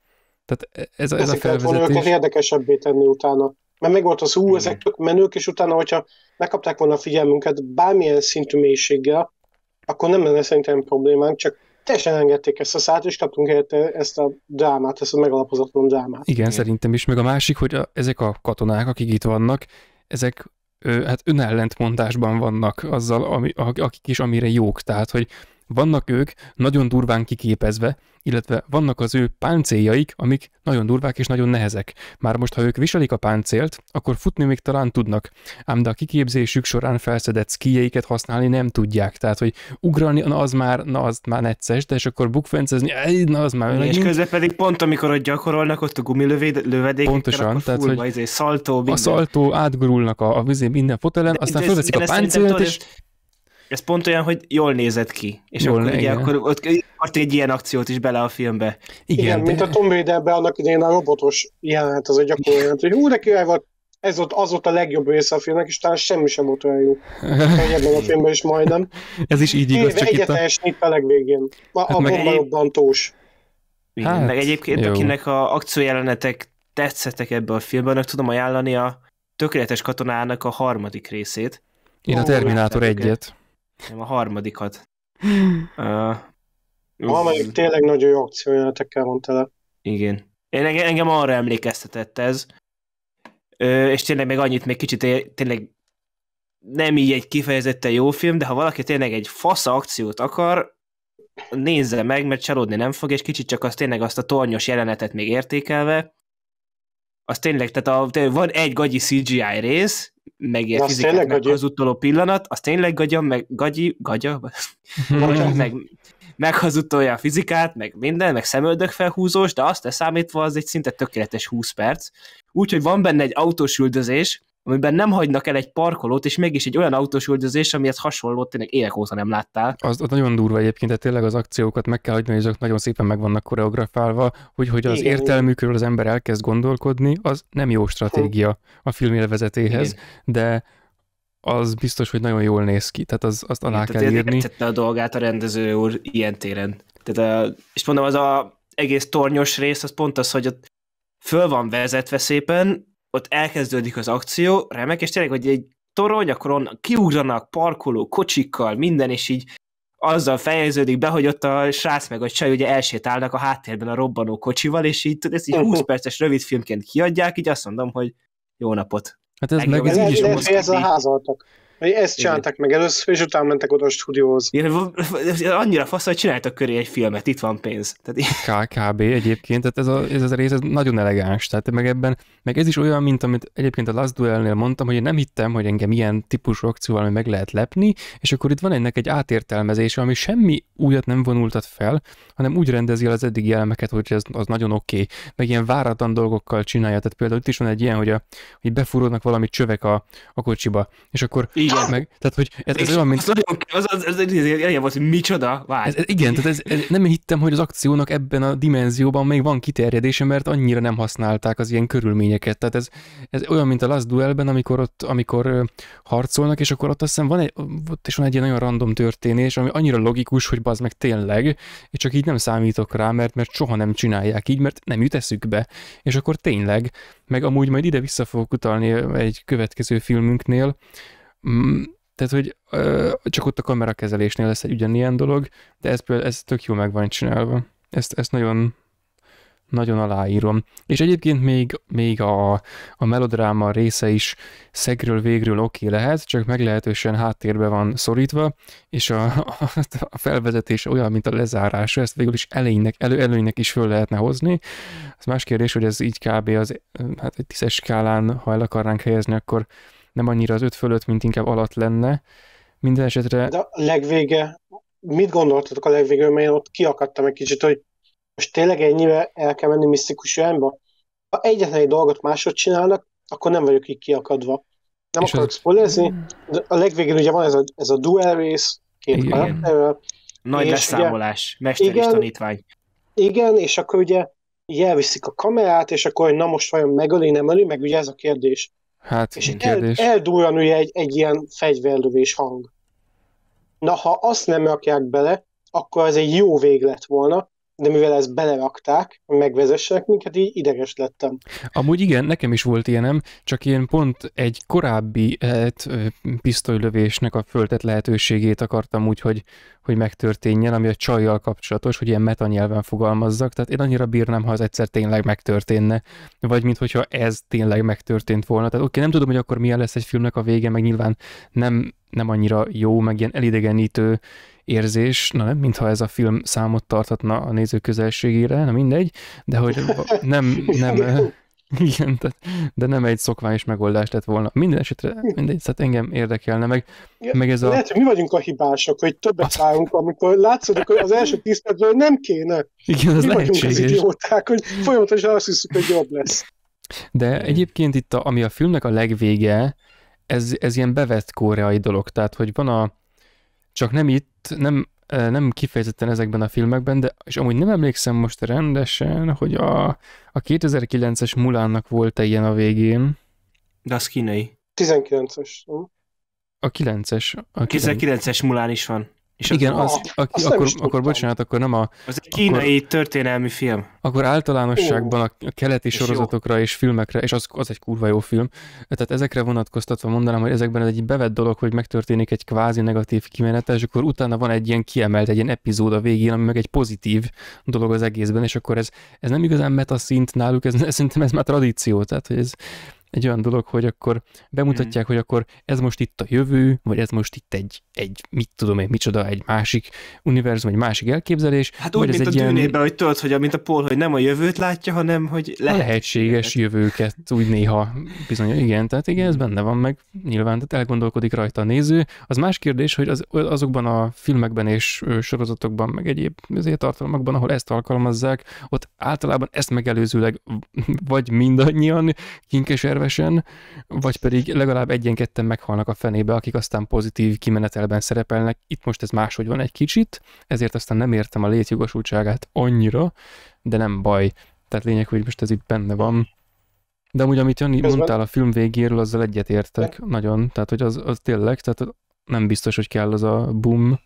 tehát ez, ez a felvezetés... Volna érdekesebbé tenni utána. Mert meg volt az, ú, ezek tök menők, és utána, hogyha megkapták volna a figyelmünket bármilyen szintű mélységgel, akkor nem lenne szerintem problémánk, csak teljesen engedték ezt a szát, és kaptunk helyette ezt a drámát, ezt a megalapozatlan drámát. Igen, Igen. szerintem is. Meg a másik, hogy a, ezek a katonák, akik itt vannak, ezek ö, hát önellentmondásban vannak azzal, ami, akik is amire jók. Tehát, hogy vannak ők nagyon durván kiképezve, illetve vannak az ő páncéljaik, amik nagyon durvák és nagyon nehezek. Már most, ha ők viselik a páncélt, akkor futni még talán tudnak, ám de a kiképzésük során felszedett skijeiket használni nem tudják. Tehát, hogy ugrani, na az már, na az már necces, de és akkor bukfencezni, na az már megint. És közben pedig pont, amikor ott gyakorolnak, ott a gumilövedék, Pontosan, akkor tehát, hogy izé, szaltó, minden. a szaltó, átgurulnak a, a izé, minden fotelen, aztán fölveszik a páncélt, és ez pont olyan, hogy jól nézett ki. És jól, akkor, ugye, akkor ott adott egy ilyen akciót is bele a filmbe. Igen, igen de... mint a Tomb Raiderben annak idején a robotos jelenet, az a gyakori jelenet, hogy hú, de kivel volt, ez ott, az ott a legjobb része a filmnek, és talán semmi sem volt olyan jó. Ebben a filmben is majdnem. (laughs) Ez is így igaz, Éve csak itt a... a legvégén. A, hát a meg... egy... Igen, hát, meg egyébként, jó. akinek a akciójelenetek tetszettek ebbe a filmben, annak tudom ajánlani a Tökéletes katonának a harmadik részét. Én a Terminátor egyet nem a harmadikat. uh, hmm. Valamelyik tényleg nagyon jó akciójelenetekkel van tele. Igen. Én engem, engem arra emlékeztetett ez, Ö, és tényleg meg annyit még kicsit tényleg nem így egy kifejezetten jó film, de ha valaki tényleg egy fasz akciót akar, nézze meg, mert csalódni nem fog, és kicsit csak az tényleg azt a tornyos jelenetet még értékelve, az tényleg, tehát a, van egy gagyi CGI rész, megér meg az utoló pillanat, az tényleg gagya, meg gagyi, gagya, meg, (laughs) meg, meghazudtolja a fizikát, meg minden, meg szemöldök felhúzós, de azt leszámítva az egy szinte tökéletes 20 perc. Úgyhogy van benne egy autós üldözés, amiben nem hagynak el egy parkolót, és mégis egy olyan autós üldözés, amihez hasonló tényleg évek óta nem láttál. Az, az nagyon durva egyébként, tehát tényleg az akciókat meg kell hagyni, és azok nagyon szépen meg vannak koreografálva, hogy, hogy az értelmükről az ember elkezd gondolkodni, az nem jó stratégia a film élvezetéhez, Igen. de az biztos, hogy nagyon jól néz ki, tehát az, azt alá Igen, kell írni. Tehát a dolgát a rendező úr ilyen téren. Tehát a, és mondom, az a egész tornyos rész, az pont az, hogy ott föl van vezetve szépen, ott elkezdődik az akció, remek, és tényleg, hogy egy torony, akkor on kiugranak parkoló kocsikkal, minden, és így azzal fejeződik be, hogy ott a srác meg a csaj ugye elsétálnak a háttérben a robbanó kocsival, és így ezt így 20 (laughs) perces rövid filmként kiadják, így azt mondom, hogy jó napot. Hát ez meg ez, így is ez, ez a házaltak. Ezt csinálták meg először, és utána mentek oda a stúdióhoz. Igen, annyira fasz, hogy csináltak köré egy filmet, itt van pénz. Tehát... KKB egyébként, tehát ez, a, ez az a rész ez nagyon elegáns, tehát meg ebben, meg ez is olyan, mint amit egyébként a Last Duel-nél mondtam, hogy én nem hittem, hogy engem ilyen típusú akcióval meg lehet lepni, és akkor itt van ennek egy átértelmezése, ami semmi újat nem vonultat fel, hanem úgy rendezi el az eddigi elemeket, hogy ez az nagyon oké, okay, meg ilyen váratlan dolgokkal csinálja. Tehát például itt is van egy ilyen, hogy, a, hogy befúródnak valami csövek a, a kocsiba, és akkor Igen. Igen. Meg, tehát, hogy ez, ez olyan, mint... Az nagyon, az, az, az, az, volt, hogy micsoda, Ez, ez, igen, tehát ez, ez, nem hittem, hogy az akciónak ebben a dimenzióban még van kiterjedése, mert annyira nem használták az ilyen körülményeket. Tehát ez, ez olyan, mint a Last Duelben, amikor ott, amikor harcolnak, és akkor ott azt hiszem van egy, ott is van egy ilyen nagyon random történés, ami annyira logikus, hogy bazd meg tényleg, és csak így nem számítok rá, mert, mert soha nem csinálják így, mert nem jut be, És akkor tényleg, meg amúgy majd ide vissza fogok utalni egy következő filmünknél, Mm, tehát, hogy ö, csak ott a kamerakezelésnél lesz egy ugyanilyen dolog, de ez, ez tök jó meg van csinálva. Ezt, ezt nagyon, nagyon aláírom. És egyébként még, még a, a melodráma része is szegről végről oké okay lehet, csak meglehetősen háttérbe van szorítva, és a, a, a felvezetés olyan, mint a lezárása, ezt végül is elénynek, elő, előnynek is föl lehetne hozni. Az más kérdés, hogy ez így kb. az hát egy tízes skálán, ha el akarnánk helyezni, akkor nem annyira az öt fölött, mint inkább alatt lenne. Minden esetre... De a legvége, mit gondoltatok a legvégén, mert én ott kiakadtam egy kicsit, hogy most tényleg ennyire el kell menni misztikus irányba? Ha egyetlen egy dolgot másod csinálnak, akkor nem vagyok így kiakadva. Nem és akarok az... spoilerezni, mm. de a legvégén ugye van ez a, ez a duel rész, két karakterrel. Nagy és leszámolás, ugye, mester igen, és tanítvány. Igen, és akkor ugye jelviszik a kamerát, és akkor, hogy na most vajon megöli, nem öli, meg ugye ez a kérdés. Hát, és kérdés. El, eldurran ugye egy, egy ilyen fegyverlövés hang. Na, ha azt nem rakják bele, akkor ez egy jó vég lett volna, de mivel ezt belerakták, megvezessenek minket, így ideges lettem. Amúgy igen, nekem is volt ilyenem, csak én pont egy korábbi hát, pisztolylövésnek a föltett lehetőségét akartam úgy, hogy, hogy megtörténjen, ami a csajjal kapcsolatos, hogy ilyen metanyelven fogalmazzak, tehát én annyira bírnám, ha az egyszer tényleg megtörténne, vagy mintha ez tényleg megtörtént volna. Tehát oké, okay, nem tudom, hogy akkor milyen lesz egy filmnek a vége, meg nyilván nem nem annyira jó, meg ilyen elidegenítő érzés, na nem, mintha ez a film számot tartatna a néző közelségére, na mindegy, de hogy nem, nem, (laughs) igen, tehát, de nem egy szokványos megoldás lett volna. Minden esetre, mindegy, tehát engem érdekelne meg. Ja, meg ez a... Lehet, hogy mi vagyunk a hibások, hogy többet várunk, amikor látszódik, hogy az első tíz percből nem kéne. Igen, az mi lehetséges. az idióták, hogy folyamatosan azt hiszük, hogy jobb lesz. De egyébként itt, a, ami a filmnek a legvége, ez, ez ilyen bevett koreai dolog, tehát hogy van a, csak nem itt, nem, nem kifejezetten ezekben a filmekben, de és amúgy nem emlékszem most rendesen, hogy a, a 2009-es Mulánnak volt-e ilyen a végén. De az kínai. 19-es. A 9-es. A 19-es Mulán is van. És Igen, az, az, aki, akkor, akkor bocsánat, akkor nem a... Az egy kínai akkor, történelmi film. Akkor általánosságban a, keleti és sorozatokra jó. és filmekre, és az, az egy kurva jó film, tehát ezekre vonatkoztatva mondanám, hogy ezekben ez egy bevett dolog, hogy megtörténik egy kvázi negatív kimenete, és akkor utána van egy ilyen kiemelt, egy ilyen epizód a végén, ami meg egy pozitív dolog az egészben, és akkor ez, ez nem igazán meta szint náluk, ez, ez szerintem ez már tradíció, tehát hogy ez, egy olyan dolog, hogy akkor bemutatják, hmm. hogy akkor ez most itt a jövő, vagy ez most itt egy, egy mit tudom én, micsoda, egy másik univerzum, egy másik elképzelés. Hát úgy, vagy mint ez a dűnében, ilyen... hogy tudod, hogy mint a Paul, hogy nem a jövőt látja, hanem hogy lehet. A lehetséges jövőket úgy néha bizony, igen, tehát igen, ez benne van meg, nyilván, tehát elgondolkodik rajta a néző. Az más kérdés, hogy az, azokban a filmekben és sorozatokban, meg egyéb ezért tartalmakban, ahol ezt alkalmazzák, ott általában ezt megelőzőleg vagy mindannyian kinkeser szervesen, vagy pedig legalább egyen-ketten meghalnak a fenébe, akik aztán pozitív kimenetelben szerepelnek. Itt most ez máshogy van egy kicsit, ezért aztán nem értem a létjogosultságát annyira, de nem baj. Tehát lényeg, hogy most ez itt benne van. De amúgy, amit Jani mondtál a film végéről, azzal egyetértek nagyon. Tehát, hogy az, az tényleg, tehát nem biztos, hogy kell az a boom.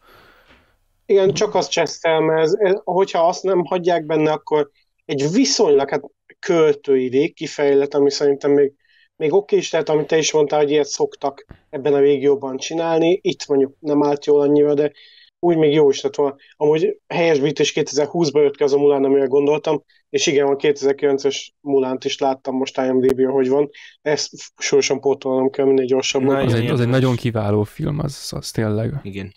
Igen, csak azt csesztem, ez, ez, hogyha azt nem hagyják benne, akkor egy viszonylag hát költői kifejlet, ami szerintem még még oké is, tehát amit te is mondtál, hogy ilyet szoktak ebben a régióban csinálni, itt mondjuk nem állt jól annyira, de úgy még jó is lett volna. Amúgy helyesbítés 2020-ba jött ki az a Mulán, amire gondoltam, és igen, a 2009-es Mulánt is láttam most imdb ben hogy van. Ezt sorosan pótolnom kell minél gyorsabban. Az egy, az egy nagyon kiváló film, az, az tényleg. Igen.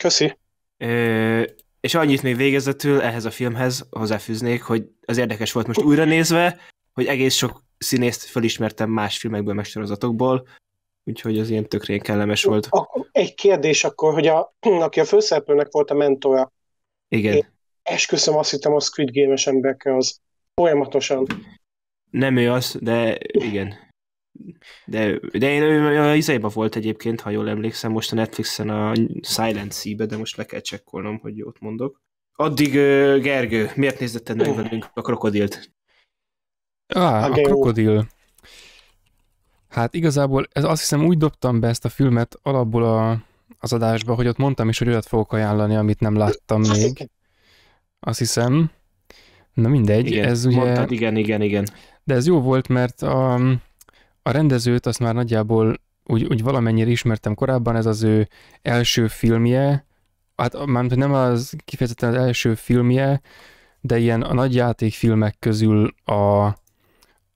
Köszi. Ö, és annyit még végezetül ehhez a filmhez hozzáfűznék, hogy az érdekes volt most újra nézve, hogy egész sok színészt felismertem más filmekből, más sorozatokból, úgyhogy az ilyen tökre kellemes volt. A, egy kérdés akkor, hogy a, (clears throat) aki a főszereplőnek volt a mentora. Igen. Én esküszöm, azt hittem a Squid Game-es emberekre az folyamatosan. Nem ő az, de igen. De, de én ő a volt egyébként, ha jól emlékszem, most a Netflixen a Silent Sea-be, de most le kell csekkolnom, hogy jót mondok. Addig Gergő, miért nézetted meg velünk a krokodilt? Á, a, a krokodil. Hát igazából ez azt hiszem úgy dobtam be ezt a filmet alapból a, az adásba, hogy ott mondtam is, hogy olyat fogok ajánlani, amit nem láttam hát még. Azt hiszem. Na mindegy, igen, ez ugye... Mondtad, igen, igen, igen. De ez jó volt, mert a, a rendezőt azt már nagyjából úgy, úgy valamennyire ismertem korábban, ez az ő első filmje, hát már nem az kifejezetten az első filmje, de ilyen a nagy játékfilmek közül a,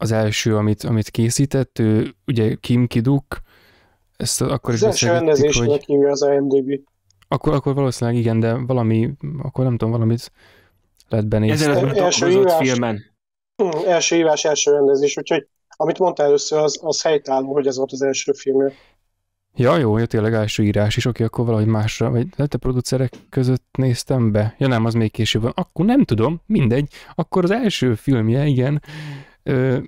az első, amit, amit készített, ő, ugye Kim Kiduk, ezt akkor is az beszélgettük, hogy... az IMDb. Akkor, akkor valószínűleg igen, de valami, akkor nem tudom, valamit lett benézni. Ez első hívás, filmen. Hmm, első hívás, első rendezés, úgyhogy amit mondtál először, az, az helytálló, hogy ez volt az első filmje. Ja, jó, jó, tényleg első írás is, oké, akkor valahogy másra, vagy lehet a producerek között néztem be? Ja nem, az még később van. Akkor nem tudom, mindegy. Akkor az első filmje, igen, ö,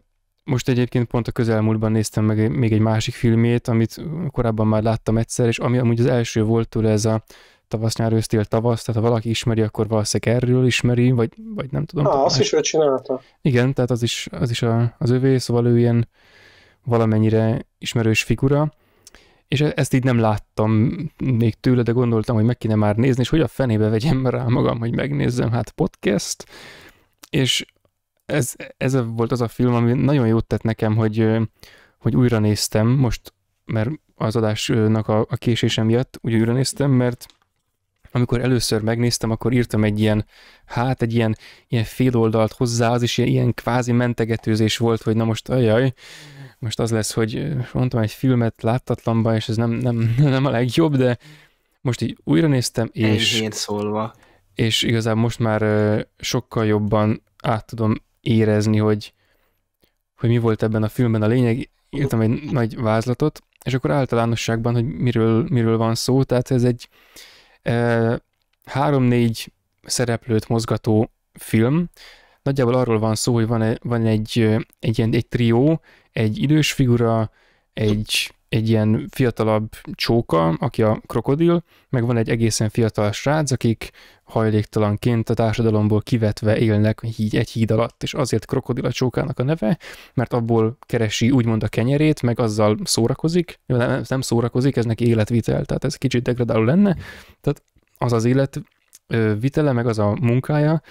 most egyébként pont a közelmúltban néztem meg még egy másik filmét, amit korábban már láttam egyszer, és ami amúgy az első volt tőle ez a tavasz nyár ősztél tavasz, tehát ha valaki ismeri, akkor valószínűleg erről ismeri, vagy, vagy nem tudom. Ah, azt is ő csinálta. Igen, tehát az is, az, is a, az övé, szóval ő ilyen valamennyire ismerős figura, és e-, ezt így nem láttam még tőle, de gondoltam, hogy meg kéne már nézni, és hogy a fenébe vegyem rá magam, hogy megnézzem, hát podcast, és ez, ez volt az a film, ami nagyon jót tett nekem, hogy, hogy újra néztem most, mert az adásnak a, a késése miatt úgy újra néztem, mert amikor először megnéztem, akkor írtam egy ilyen, hát egy ilyen, ilyen oldalt hozzá, az is ilyen, ilyen kvázi mentegetőzés volt, hogy na most ajaj, most az lesz, hogy mondtam egy filmet láttatlanban, és ez nem, nem, (laughs) nem a legjobb, de most így újra néztem, és... Enyhén szólva. És igazából most már sokkal jobban át tudom érezni, hogy, hogy mi volt ebben a filmben a lényeg. Írtam egy nagy vázlatot, és akkor általánosságban, hogy miről, miről van szó, tehát ez egy e, három-négy szereplőt mozgató film. Nagyjából arról van szó, hogy van, egy, van egy, e, egy, egy, egy trió, egy idős figura, egy egy ilyen fiatalabb csóka, aki a krokodil, meg van egy egészen fiatal srác, akik hajléktalanként a társadalomból kivetve élnek így egy híd alatt, és azért krokodil a csókának a neve, mert abból keresi úgymond a kenyerét, meg azzal szórakozik, nem, nem szórakozik, ez neki életvitel, tehát ez kicsit degradáló lenne, tehát az az élet meg az a munkája,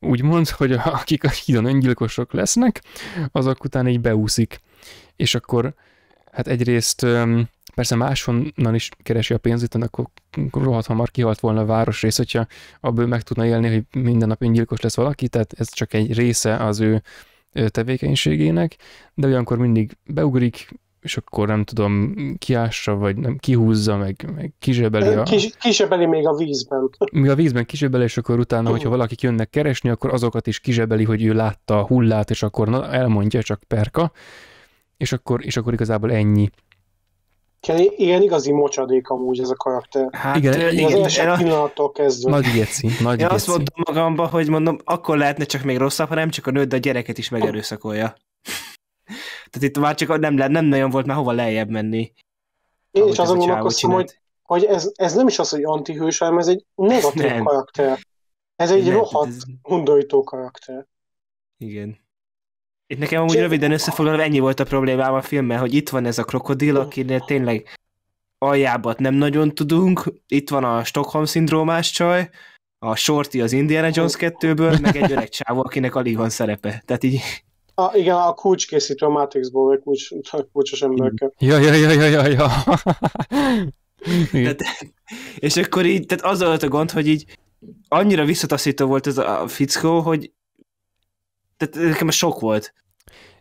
úgymond, hogy akik a hídon öngyilkosok lesznek, azok után így beúszik, és akkor hát egyrészt persze máshonnan is keresi a pénzét, akkor rohadt hamar kihalt volna a városrész, hogyha abból meg tudna élni, hogy minden nap öngyilkos lesz valaki, tehát ez csak egy része az ő tevékenységének, de olyankor mindig beugrik, és akkor nem tudom, kiássa, vagy nem kihúzza, meg, meg kizsebeli. A... Kis, kizsebeli még a vízben. (laughs) Még a vízben kizsebeli, és akkor utána, hogyha valakik jönnek keresni, akkor azokat is kizsebeli, hogy ő látta a hullát, és akkor elmondja csak perka és akkor, és akkor igazából ennyi. Igen, igazi mocsadék amúgy ez a karakter. Hát, igen, Igen igen, első a... pillanattól kezdve. Nagy geci, nagy Én geci. azt mondom magamban, hogy mondom, akkor lehetne csak még rosszabb, ha nem csak a nőd, de a gyereket is megerőszakolja. Tehát itt már csak nem, nem nagyon volt már hova lejjebb menni. Én is azon gondolkoztam, hogy, hogy ez, ez nem is az, hogy antihős, hanem ez egy negatív nem. karakter. Ez egy nem, rohadt, ez... undorító karakter. Igen. Itt nekem amúgy Csak röviden összefoglalva ennyi volt a problémám a filmmel, hogy itt van ez a krokodil, akinél tényleg aljábat nem nagyon tudunk, itt van a Stockholm-szindrómás csaj, a Shorty az Indiana Jones 2-ből, meg egy öreg csávó, akinek alig van szerepe. Tehát így... A, igen, a kulcs készítő a Matrixból, vagy kulcs, a kulcsos emberkel. Ja, ja, ja, ja, ja, ja. (laughs) tehát, és akkor így, tehát az volt a gond, hogy így annyira visszataszító volt ez a fickó, hogy tehát eh, nekem ez sok volt.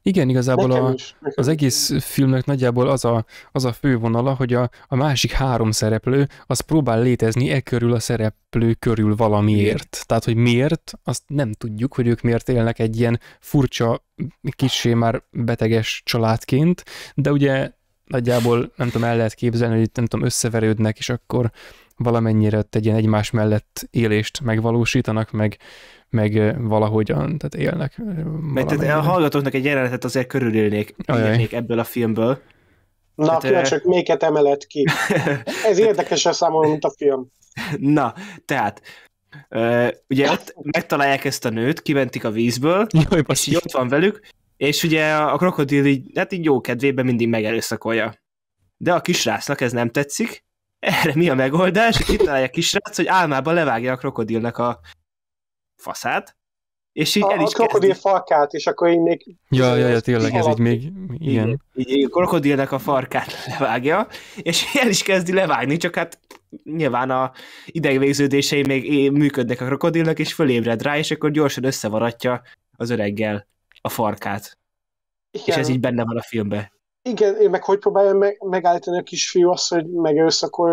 Igen, igazából a, az egész filmnek nagyjából az a, az a fővonala, hogy a, a másik három szereplő az próbál létezni e körül a szereplő körül valamiért. Tehát, hogy miért, azt nem tudjuk, hogy ők miért élnek egy ilyen furcsa, kicsi már beteges családként, de ugye nagyjából nem tudom, el lehet képzelni, hogy nem tudom, összeverődnek, és akkor valamennyire ott egy ilyen egymás mellett élést megvalósítanak, meg, meg valahogyan tehát élnek. Mert a hallgatóknak egy jelenetet azért körülélnék ebből a filmből. Na, hát, csak melyiket emelet ki? (laughs) Ez érdekes a számomra, mint a film. Na, tehát ugye ott megtalálják ezt a nőt, kiventik a vízből, (laughs) Jaj, és így ott van velük, és ugye a krokodil így, hát így jó kedvében mindig megerőszakolja. De a kisrásznak ez nem tetszik, erre mi a megoldás? Kitalálja a kisrác, hogy álmában levágja a krokodilnak a faszát, és így a, el is A krokodil kezdi. farkát, és akkor így még... Ja, ja, ja tényleg, ez így még... Igen. Így, így, a krokodilnak a farkát (laughs) levágja, és el is kezdi levágni, csak hát nyilván a idegvégződései még működnek a krokodilnak, és fölébred rá, és akkor gyorsan összevaratja az öreggel a farkát. Igen. És ez így benne van a filmben igen, én meg hogy próbálja meg, megállítani a kisfiú azt, hogy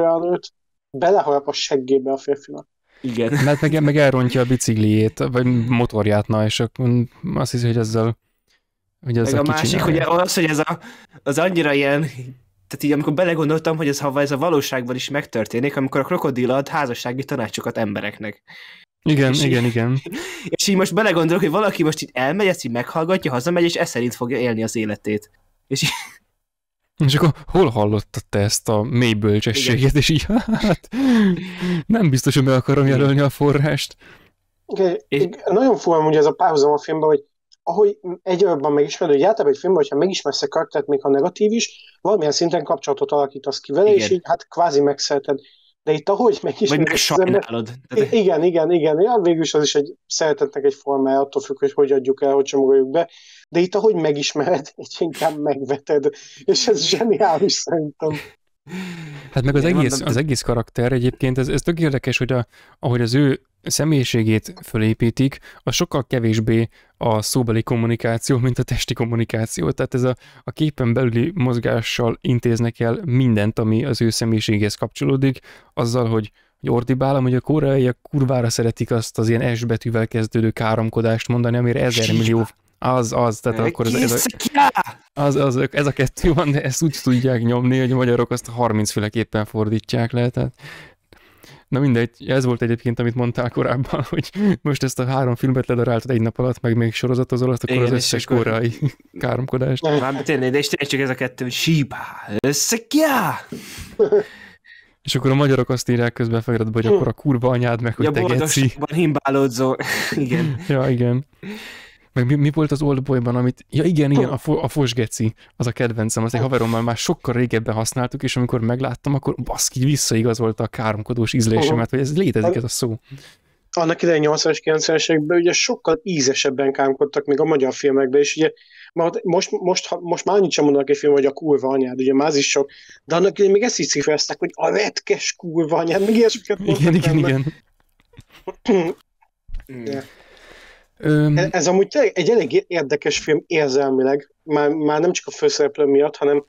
a nőt, beleharap a seggébe a férfinak. Igen. (laughs) Mert meg, meg elrontja a bicikliét, vagy motorját, na, és akkor azt hiszi, hogy ezzel hogy ez meg a másik, hogy az, hogy ez a, az annyira ilyen, tehát így amikor belegondoltam, hogy ez, ha ez a valóságban is megtörténik, amikor a krokodil ad házassági tanácsokat embereknek. Igen, és igen, így, igen. (laughs) És így most belegondolok, hogy valaki most itt elmegy, ezt így meghallgatja, hazamegy, és ez szerint fogja élni az életét. És így, és akkor hol hallottad te ezt a mély bölcsességet, Igen. és így hát nem biztos, hogy meg akarom jelölni a forrást. Igen, és... nagyon furán ugye ez a párhuzam a filmben, hogy ahogy egy jobban megismered, hogy általában egy filmben, hogyha megismersz a karaktert, még ha negatív is, valamilyen szinten kapcsolatot alakítasz ki vele, Igen. és így hát kvázi megszereted. De itt ahogy megismerik... Vagy megsajnálod. Ember... Igen, igen, igen. Ja, végülis az is egy szeretetnek egy formája, attól függ, hogy hogy adjuk el, hogy csomagoljuk be. De itt ahogy megismered, egy (laughs) inkább megveted. És ez zseniális szerintem. Hát meg az egész, az egész karakter egyébként, ez, ez tök érdekes, hogy a, ahogy az ő személyiségét fölépítik, az sokkal kevésbé a szóbeli kommunikáció, mint a testi kommunikáció. Tehát ez a, a képen belüli mozgással intéznek el mindent, ami az ő személyiségéhez kapcsolódik, azzal, hogy hogy ordibálom, hogy a koreaiak kurvára szeretik azt az ilyen S betűvel kezdődő káromkodást mondani, amire ezer millió, az, az, tehát akkor ez, ez, a, az, az, ez a kettő van, de ezt úgy tudják nyomni, hogy a magyarok azt 30 féleképpen fordítják le, tehát Na mindegy, ez volt egyébként, amit mondtál korábban, hogy most ezt a három filmet ledaráltad egy nap alatt, meg még sorozatozol, azt akkor Igen, az összes akkor... korai (laughs) káromkodást. Már tényleg, de és tényleg csak ez a kettő, hogy síbá, összekjá! És akkor a magyarok azt írják közben feliratba, hogy akkor a kurva anyád meg, hogy ja, te geci. Ja, (laughs) igen. Ja, igen. Meg mi, mi volt az Oldboyban, amit... Ja igen, igen, a, fo, a fosgeci, az a kedvencem, Az egy haverommal már sokkal régebben használtuk, és amikor megláttam, akkor baszki, visszaigazolta a káromkodós ízlésemet, hogy ez létezik hát ez a szó annak idején 80 es 90 esekben ugye sokkal ízesebben kámkodtak még a magyar filmekben, és ugye most, most, most már annyit sem mondanak egy film, hogy a kurva anyád, ugye már az is sok, de annak idején még ezt is cifreztek, hogy a retkes kurva anyád, még ilyesmiket Igen, igen, igen. igen. (clears throat) Öm... E-, ez amúgy egy elég érdekes film érzelmileg, már, már nem csak a főszereplő miatt, hanem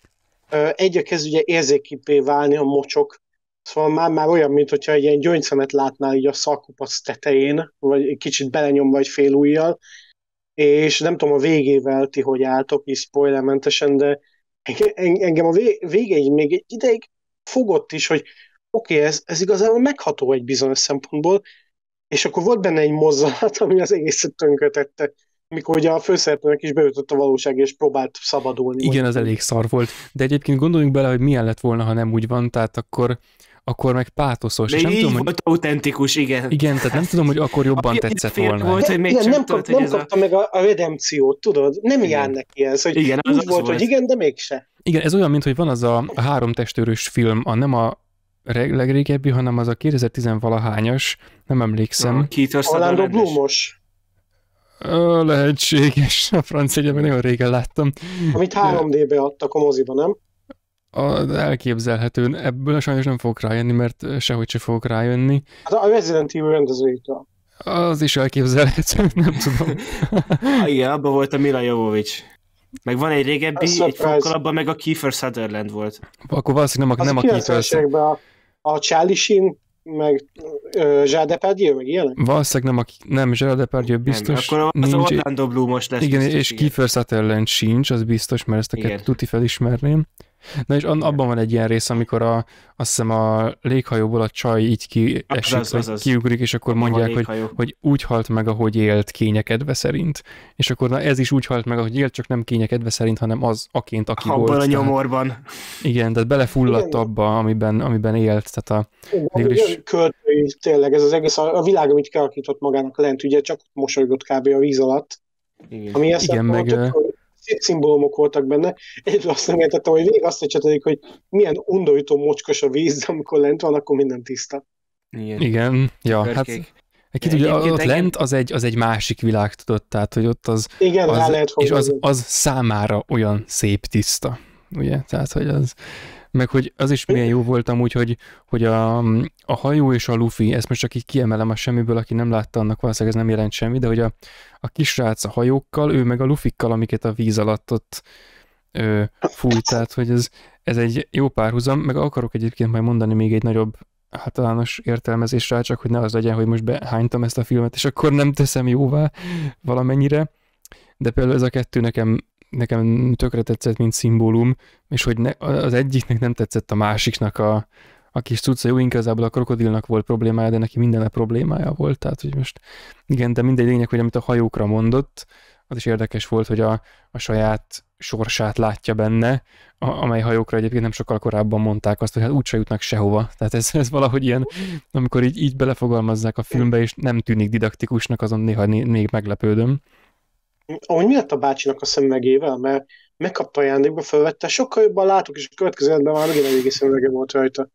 ö, egyre kezd ugye érzékipé válni a mocsok, szóval már, már olyan, mint hogyha egy ilyen gyöngyszemet látnál így a szalkupac tetején, vagy egy kicsit belenyomva vagy fél ujjal, és nem tudom a végével ti hogy álltok, így spoilermentesen, de engem a végéig még egy ideig fogott is, hogy oké, okay, ez, ez igazából megható egy bizonyos szempontból, és akkor volt benne egy mozzanat, ami az egészet tönkötette mikor ugye a főszereplőnek is beütött a valóság, és próbált szabadulni. Igen, az elég szar volt. De egyébként gondoljunk bele, hogy milyen lett volna, ha nem úgy van, tehát akkor akkor meg pátoszos. De és nem így tudom, volt hogy... autentikus, igen. Igen, tehát nem tudom, hogy akkor jobban a tetszett volna. Volt, hogy még igen, nem, kap, nem kapta a... meg a, a redemciót, tudod? Nem igen. jár neki ez, hogy igen, az úgy az volt, az volt, hogy igen, de mégse. Igen, ez olyan, mint hogy van az a három testőrös film, a nem a legrégebbi, hanem az a 2010 valahányos, nem emlékszem. Orlando Bloomos. Ö, lehetséges, (laughs) a francia egyetemben nagyon régen láttam. Amit 3D-be adtak a moziba, nem? A, elképzelhető. Ebből sajnos nem fogok rájönni, mert sehogy se fogok rájönni. Hát a Resident Evil rendezőjétől. Az is elképzelhető, (laughs) nem tudom. (laughs) Ah, igen, abban volt a Mila Jovovics. Meg van egy régebbi, a egy fokkal abban meg a Kiefer Sutherland volt. Akkor valószínűleg nem a, nem a Kiefer Sutherland. A, a Charlie Sheen, meg Zsáde meg ilyenek? Valószínűleg nem, a, nem Zsáde Depardieu biztos. Nem, akkor az nincs, Orlando Bloom most lesz. Igen, biztos, és igen. Kiefer Sutherland sincs, az biztos, mert ezt a kettőt tuti felismerném. Na és abban van egy ilyen rész, amikor a, azt hiszem a léghajóból a csaj így esik, az, az, az. kiugrik, és akkor mondják, hogy, hogy úgy halt meg, ahogy élt kényekedve szerint. És akkor na, ez is úgy halt meg, ahogy élt, csak nem kényekedve szerint, hanem az aként, aki Habban volt. Abban a nyomorban. Tehát, igen, tehát belefulladt igen. abba, amiben, amiben élt. Tehát a, igen, is... költői, tényleg ez az egész, a, a világ, amit kialakított magának lent, ugye csak mosolygott kb. a víz alatt. Igen, ami igen meg... a hogy szép szimbólumok voltak benne. Egyedül azt nem értettem, hogy végig azt csatadik, hogy milyen undorító mocskos a víz, amikor lent van, akkor minden tiszta. Igen, Igen. ja, Körkék. hát kicsit, ugye, ott lent az egy, az egy másik világ, tudott, tehát, hogy ott az... Igen, az, lehet És az, az számára olyan szép tiszta, ugye? Tehát, hogy az... Meg hogy az is milyen jó volt amúgy, hogy, hogy a, mm, a hajó és a Luffy, ezt most csak így kiemelem a semmiből, aki nem látta, annak valószínűleg ez nem jelent semmi, de hogy a, a kisrác a hajókkal, ő meg a Lufikkal, amiket a víz alatt ott ö, fújt, tehát hogy ez, ez egy jó párhuzam, meg akarok egyébként majd mondani még egy nagyobb általános értelmezés rá, csak hogy ne az legyen, hogy most behánytam ezt a filmet, és akkor nem teszem jóvá valamennyire, de például ez a kettő nekem nekem tökre tetszett, mint szimbólum, és hogy ne, az egyiknek nem tetszett a másiknak a, a kis cucca. Jó, inkább a krokodilnak volt problémája, de neki minden a problémája volt. Tehát, hogy most igen, de mindegy lényeg, hogy amit a hajókra mondott, az is érdekes volt, hogy a, a saját sorsát látja benne, a, amely hajókra egyébként nem sokkal korábban mondták azt, hogy hát úgyse jutnak sehova. Tehát ez, ez valahogy ilyen, amikor így, így belefogalmazzák a filmbe, és nem tűnik didaktikusnak, azon néha né, még meglepődöm. Ahogy miatt a bácsinak a szemüvegével, mert megkapta ajándékba, felvette, sokkal jobban látok, és a következő életben már megint eléggé szemüvege volt rajta.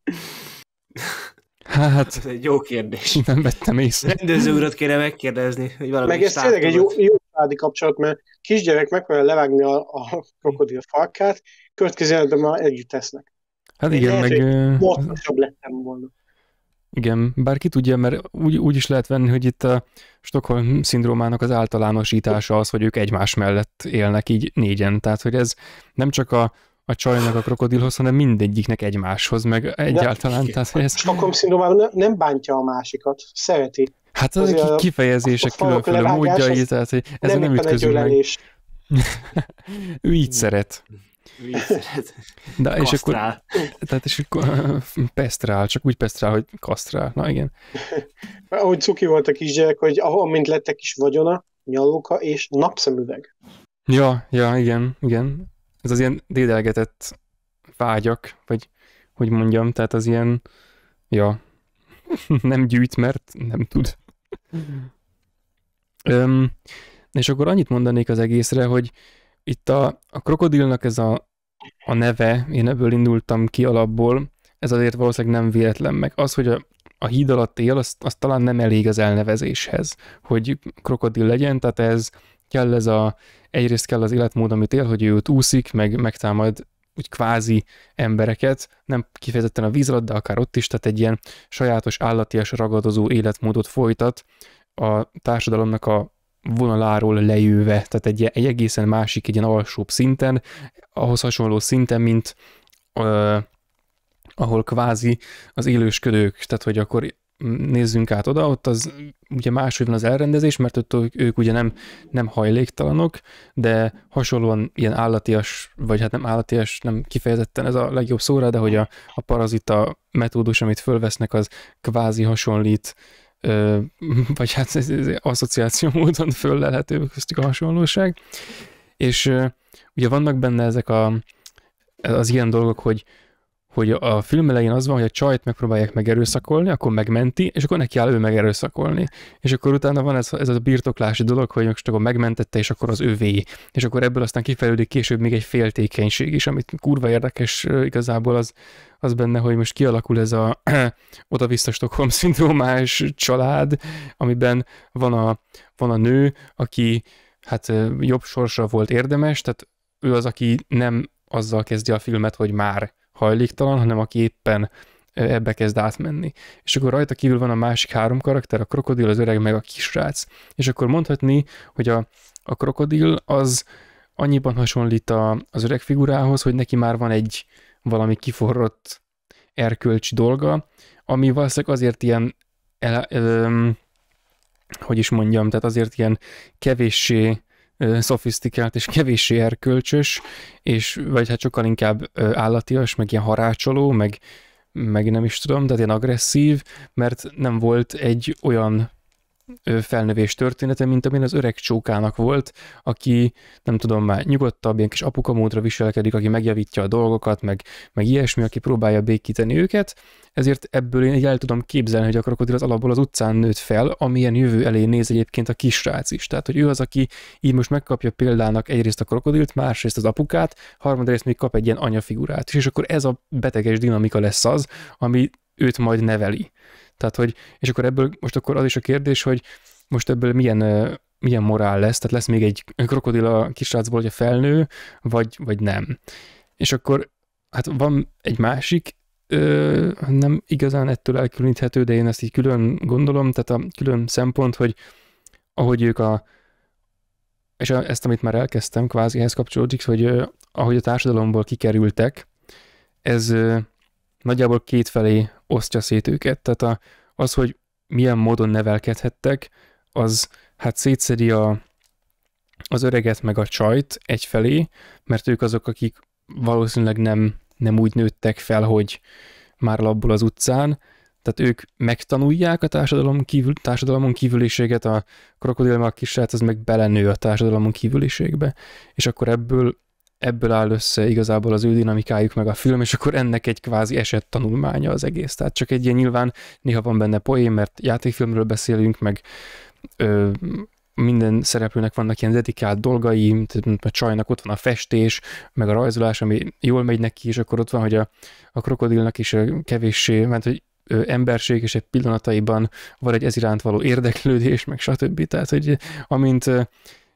Hát... Ez egy jó kérdés. Nem vettem észre. Rendező urat kéne megkérdezni, hogy valami Meg ez tényleg egy jó, jó családi kapcsolat, mert kisgyerek megpróbál levágni a, a krokodil farkát, következő életben már együtt tesznek. Hát igen, Én meg... Hogy lettem volna. Igen, bár ki tudja, mert úgy, úgy is lehet venni, hogy itt a Stockholm szindrómának az általánosítása az, hogy ők egymás mellett élnek így négyen. Tehát, hogy ez nem csak a a csajnak a krokodilhoz, hanem mindegyiknek egymáshoz, meg egyáltalán. Ja, tehát, ez... A Stockholm szindrómában ne, nem bántja a másikat, szereti. Hát az a kifejezések a, különféle módjai, tehát hogy ez nem, nem ütközünk meg. (laughs) ő így szeret. De, és akkor, tehát és akkor pesztrál, csak úgy pesztrál, hogy kasztrál. Na igen. Ahogy cuki volt a kisgyerek, hogy amint lettek is vagyona, nyalóka és napszemüveg. Ja, ja, igen, igen. Ez az ilyen dédelgetett vágyak, vagy hogy mondjam, tehát az ilyen, ja, (laughs) nem gyűjt, mert nem tud. Mhm. Öm, és akkor annyit mondanék az egészre, hogy itt a, a krokodilnak ez a, a neve, én ebből indultam ki alapból, ez azért valószínűleg nem véletlen, meg az, hogy a, a híd alatt él, az, az talán nem elég az elnevezéshez, hogy krokodil legyen, tehát ez kell ez a, egyrészt kell az életmód, amit él, hogy őt úszik, meg megtámad úgy kvázi embereket, nem kifejezetten a víz alatt, de akár ott is, tehát egy ilyen sajátos állatias ragadozó életmódot folytat a társadalomnak a vonaláról lejöve, tehát egy, egy egészen másik, egy ilyen alsóbb szinten, ahhoz hasonló szinten, mint ö, ahol kvázi az élősködők, tehát hogy akkor nézzünk át oda, ott az ugye máshogy van az elrendezés, mert ott ők ugye nem, nem hajléktalanok, de hasonlóan ilyen állatias, vagy hát nem állatias, nem kifejezetten ez a legjobb szóra, de hogy a, a parazita metódus, amit fölvesznek, az kvázi hasonlít ö, (laughs) vagy hát ez, ez asszociáció módon lehető köztük a hasonlóság. És ö, ugye vannak benne ezek a, az ilyen dolgok, hogy hogy a film elején az van, hogy a csajt megpróbálják megerőszakolni, akkor megmenti, és akkor neki áll ő megerőszakolni. És akkor utána van ez, ez a birtoklási dolog, hogy most akkor megmentette, és akkor az övé. És akkor ebből aztán kifejlődik később még egy féltékenység is, amit kurva érdekes igazából az, az benne, hogy most kialakul ez a (clears throat) oda-vissza Stockholm szindrómás család, amiben van a, van a nő, aki hát jobb sorsa volt érdemes, tehát ő az, aki nem azzal kezdi a filmet, hogy már hajléktalan, hanem aki éppen e, ebbe kezd átmenni. És akkor rajta kívül van a másik három karakter, a krokodil, az öreg, meg a kisrác. És akkor mondhatni, hogy a, a krokodil az annyiban hasonlít a, az öreg figurához, hogy neki már van egy valami kiforrott erkölcs dolga, ami valószínűleg azért ilyen, el, el, el, hogy is mondjam, tehát azért ilyen kevéssé szofisztikált és kevéssé erkölcsös, és, vagy hát sokkal inkább állatias, meg ilyen harácsoló, meg, meg nem is tudom, de ilyen agresszív, mert nem volt egy olyan felnövés története, mint amilyen az öreg csókának volt, aki nem tudom már nyugodtabb, ilyen kis apukamódra viselkedik, aki megjavítja a dolgokat, meg, meg ilyesmi, aki próbálja békíteni őket, ezért ebből én el tudom képzelni, hogy a krokodil az alapból az utcán nőtt fel, amilyen jövő elé néz egyébként a kisrác is. Tehát, hogy ő az, aki így most megkapja példának egyrészt a krokodilt, másrészt az apukát, harmadrészt még kap egy ilyen anyafigurát is, és akkor ez a beteges dinamika lesz az, ami őt majd neveli. Tehát, hogy, és akkor ebből most akkor az is a kérdés, hogy most ebből milyen, milyen morál lesz, tehát lesz még egy krokodil a kisrácból, a felnő, vagy, vagy nem. És akkor hát van egy másik, ö, nem igazán ettől elkülöníthető, de én ezt így külön gondolom, tehát a külön szempont, hogy ahogy ők a, és a, ezt, amit már elkezdtem, kvázi ehhez kapcsolódik, hogy ö, ahogy a társadalomból kikerültek, ez nagyjából kétfelé osztja szét őket. Tehát a, az, hogy milyen módon nevelkedhettek, az hát szétszedi a, az öreget meg a csajt egyfelé, mert ők azok, akik valószínűleg nem, nem úgy nőttek fel, hogy már labból az utcán, tehát ők megtanulják a társadalom kívül, társadalomon kívüliséget, a krokodilmak kisrác az meg belenő a társadalomon kívüliségbe, és akkor ebből ebből áll össze igazából az ő dinamikájuk meg a film, és akkor ennek egy kvázi esett tanulmánya az egész. Tehát csak egy ilyen nyilván néha van benne poén, mert játékfilmről beszélünk, meg ö, minden szereplőnek vannak ilyen dedikált dolgai, mint a csajnak ott van a festés, meg a rajzolás, ami jól megy neki, és akkor ott van, hogy a, a krokodilnak is kevéssé, mert hogy emberség és egy pillanataiban van egy ez iránt való érdeklődés, meg stb. Tehát, hogy amint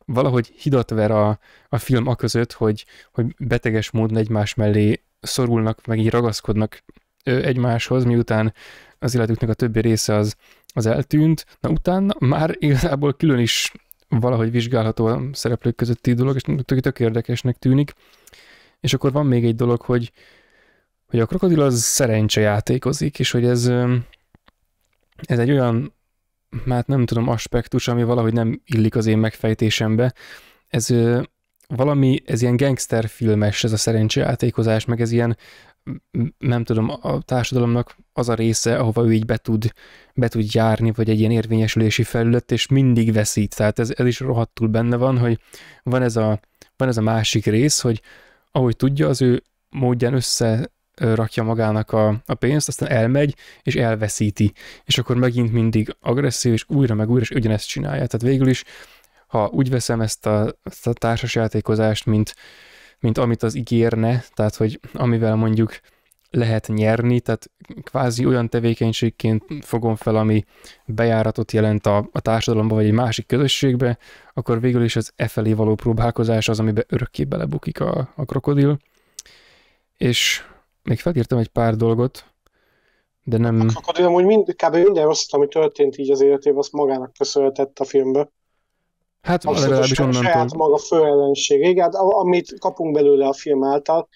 valahogy hidat ver a, a film a között, hogy, hogy beteges módon egymás mellé szorulnak, meg így ragaszkodnak egymáshoz, miután az életüknek a többi része az, az eltűnt. Na utána már igazából külön is valahogy vizsgálható a szereplők közötti dolog, és tök, tök érdekesnek tűnik. És akkor van még egy dolog, hogy, hogy a krokodil az szerencse játékozik, és hogy ez, ez egy olyan hát nem tudom, aspektus, ami valahogy nem illik az én megfejtésembe. Ez ö, valami, ez ilyen filmes, ez a szerencsejátékozás, meg ez ilyen, nem tudom, a társadalomnak az a része, ahova ő így be tud, be tud járni, vagy egy ilyen érvényesülési felület, és mindig veszít. Tehát ez, ez is rohadtul benne van, hogy van ez, a, van ez a másik rész, hogy ahogy tudja, az ő módján össze rakja magának a, a pénzt, aztán elmegy, és elveszíti. És akkor megint mindig agresszív, és újra meg újra, és ugyanezt csinálja. Tehát végül is, ha úgy veszem ezt a, ezt a társasjátékozást, mint, mint amit az ígérne, tehát hogy amivel mondjuk lehet nyerni, tehát kvázi olyan tevékenységként fogom fel, ami bejáratot jelent a, a társadalomba vagy egy másik közösségbe, akkor végül is az e felé való próbálkozás az, amiben örökké belebukik a, a krokodil. És még felírtam egy pár dolgot, de nem... Hát a krokodil amúgy mind, kb. minden rossz, ami történt így az életében, azt magának köszönhetett a filmbe. Hát legalábbis onnantól. Saját maga fő ellenség. Igen, hát amit kapunk belőle a film által,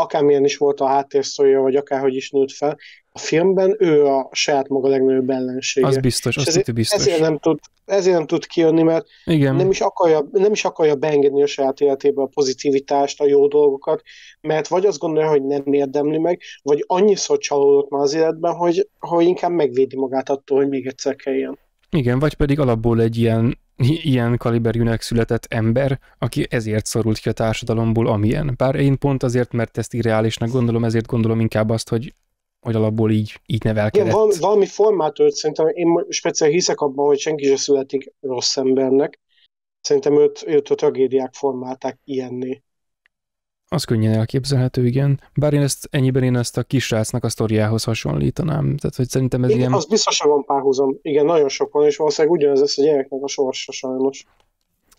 akármilyen is volt a háttérszója, vagy akárhogy is nőtt fel, a filmben ő a saját maga legnagyobb ellensége. Az biztos, az ezért, biztos. Ezért nem, tud, ezért nem tud kijönni, mert Igen. Nem, is akarja, nem is akarja beengedni a saját életébe a pozitivitást, a jó dolgokat, mert vagy azt gondolja, hogy nem érdemli meg, vagy annyiszor csalódott már az életben, hogy, hogy inkább megvédi magát attól, hogy még egyszer kelljen. Igen, vagy pedig alapból egy ilyen ilyen kaliberűnek született ember, aki ezért szorult ki a társadalomból, amilyen. Bár én pont azért, mert ezt irreálisnak gondolom, ezért gondolom inkább azt, hogy hogy alapból így, így nevelkedett. Igen, valami, valami formát őt szerintem, én speciál hiszek abban, hogy senki sem születik rossz embernek. Szerintem őt, őt a tragédiák formálták ilyenné. Az könnyen elképzelhető, igen. Bár én ezt ennyiben én ezt a kisrácnak a sztoriához hasonlítanám. Tehát, hogy szerintem ez igen, ilyen... Az biztosan van párhuzam. Igen, nagyon sok van, és valószínűleg ugyanez lesz a gyereknek a sorsa sajnos.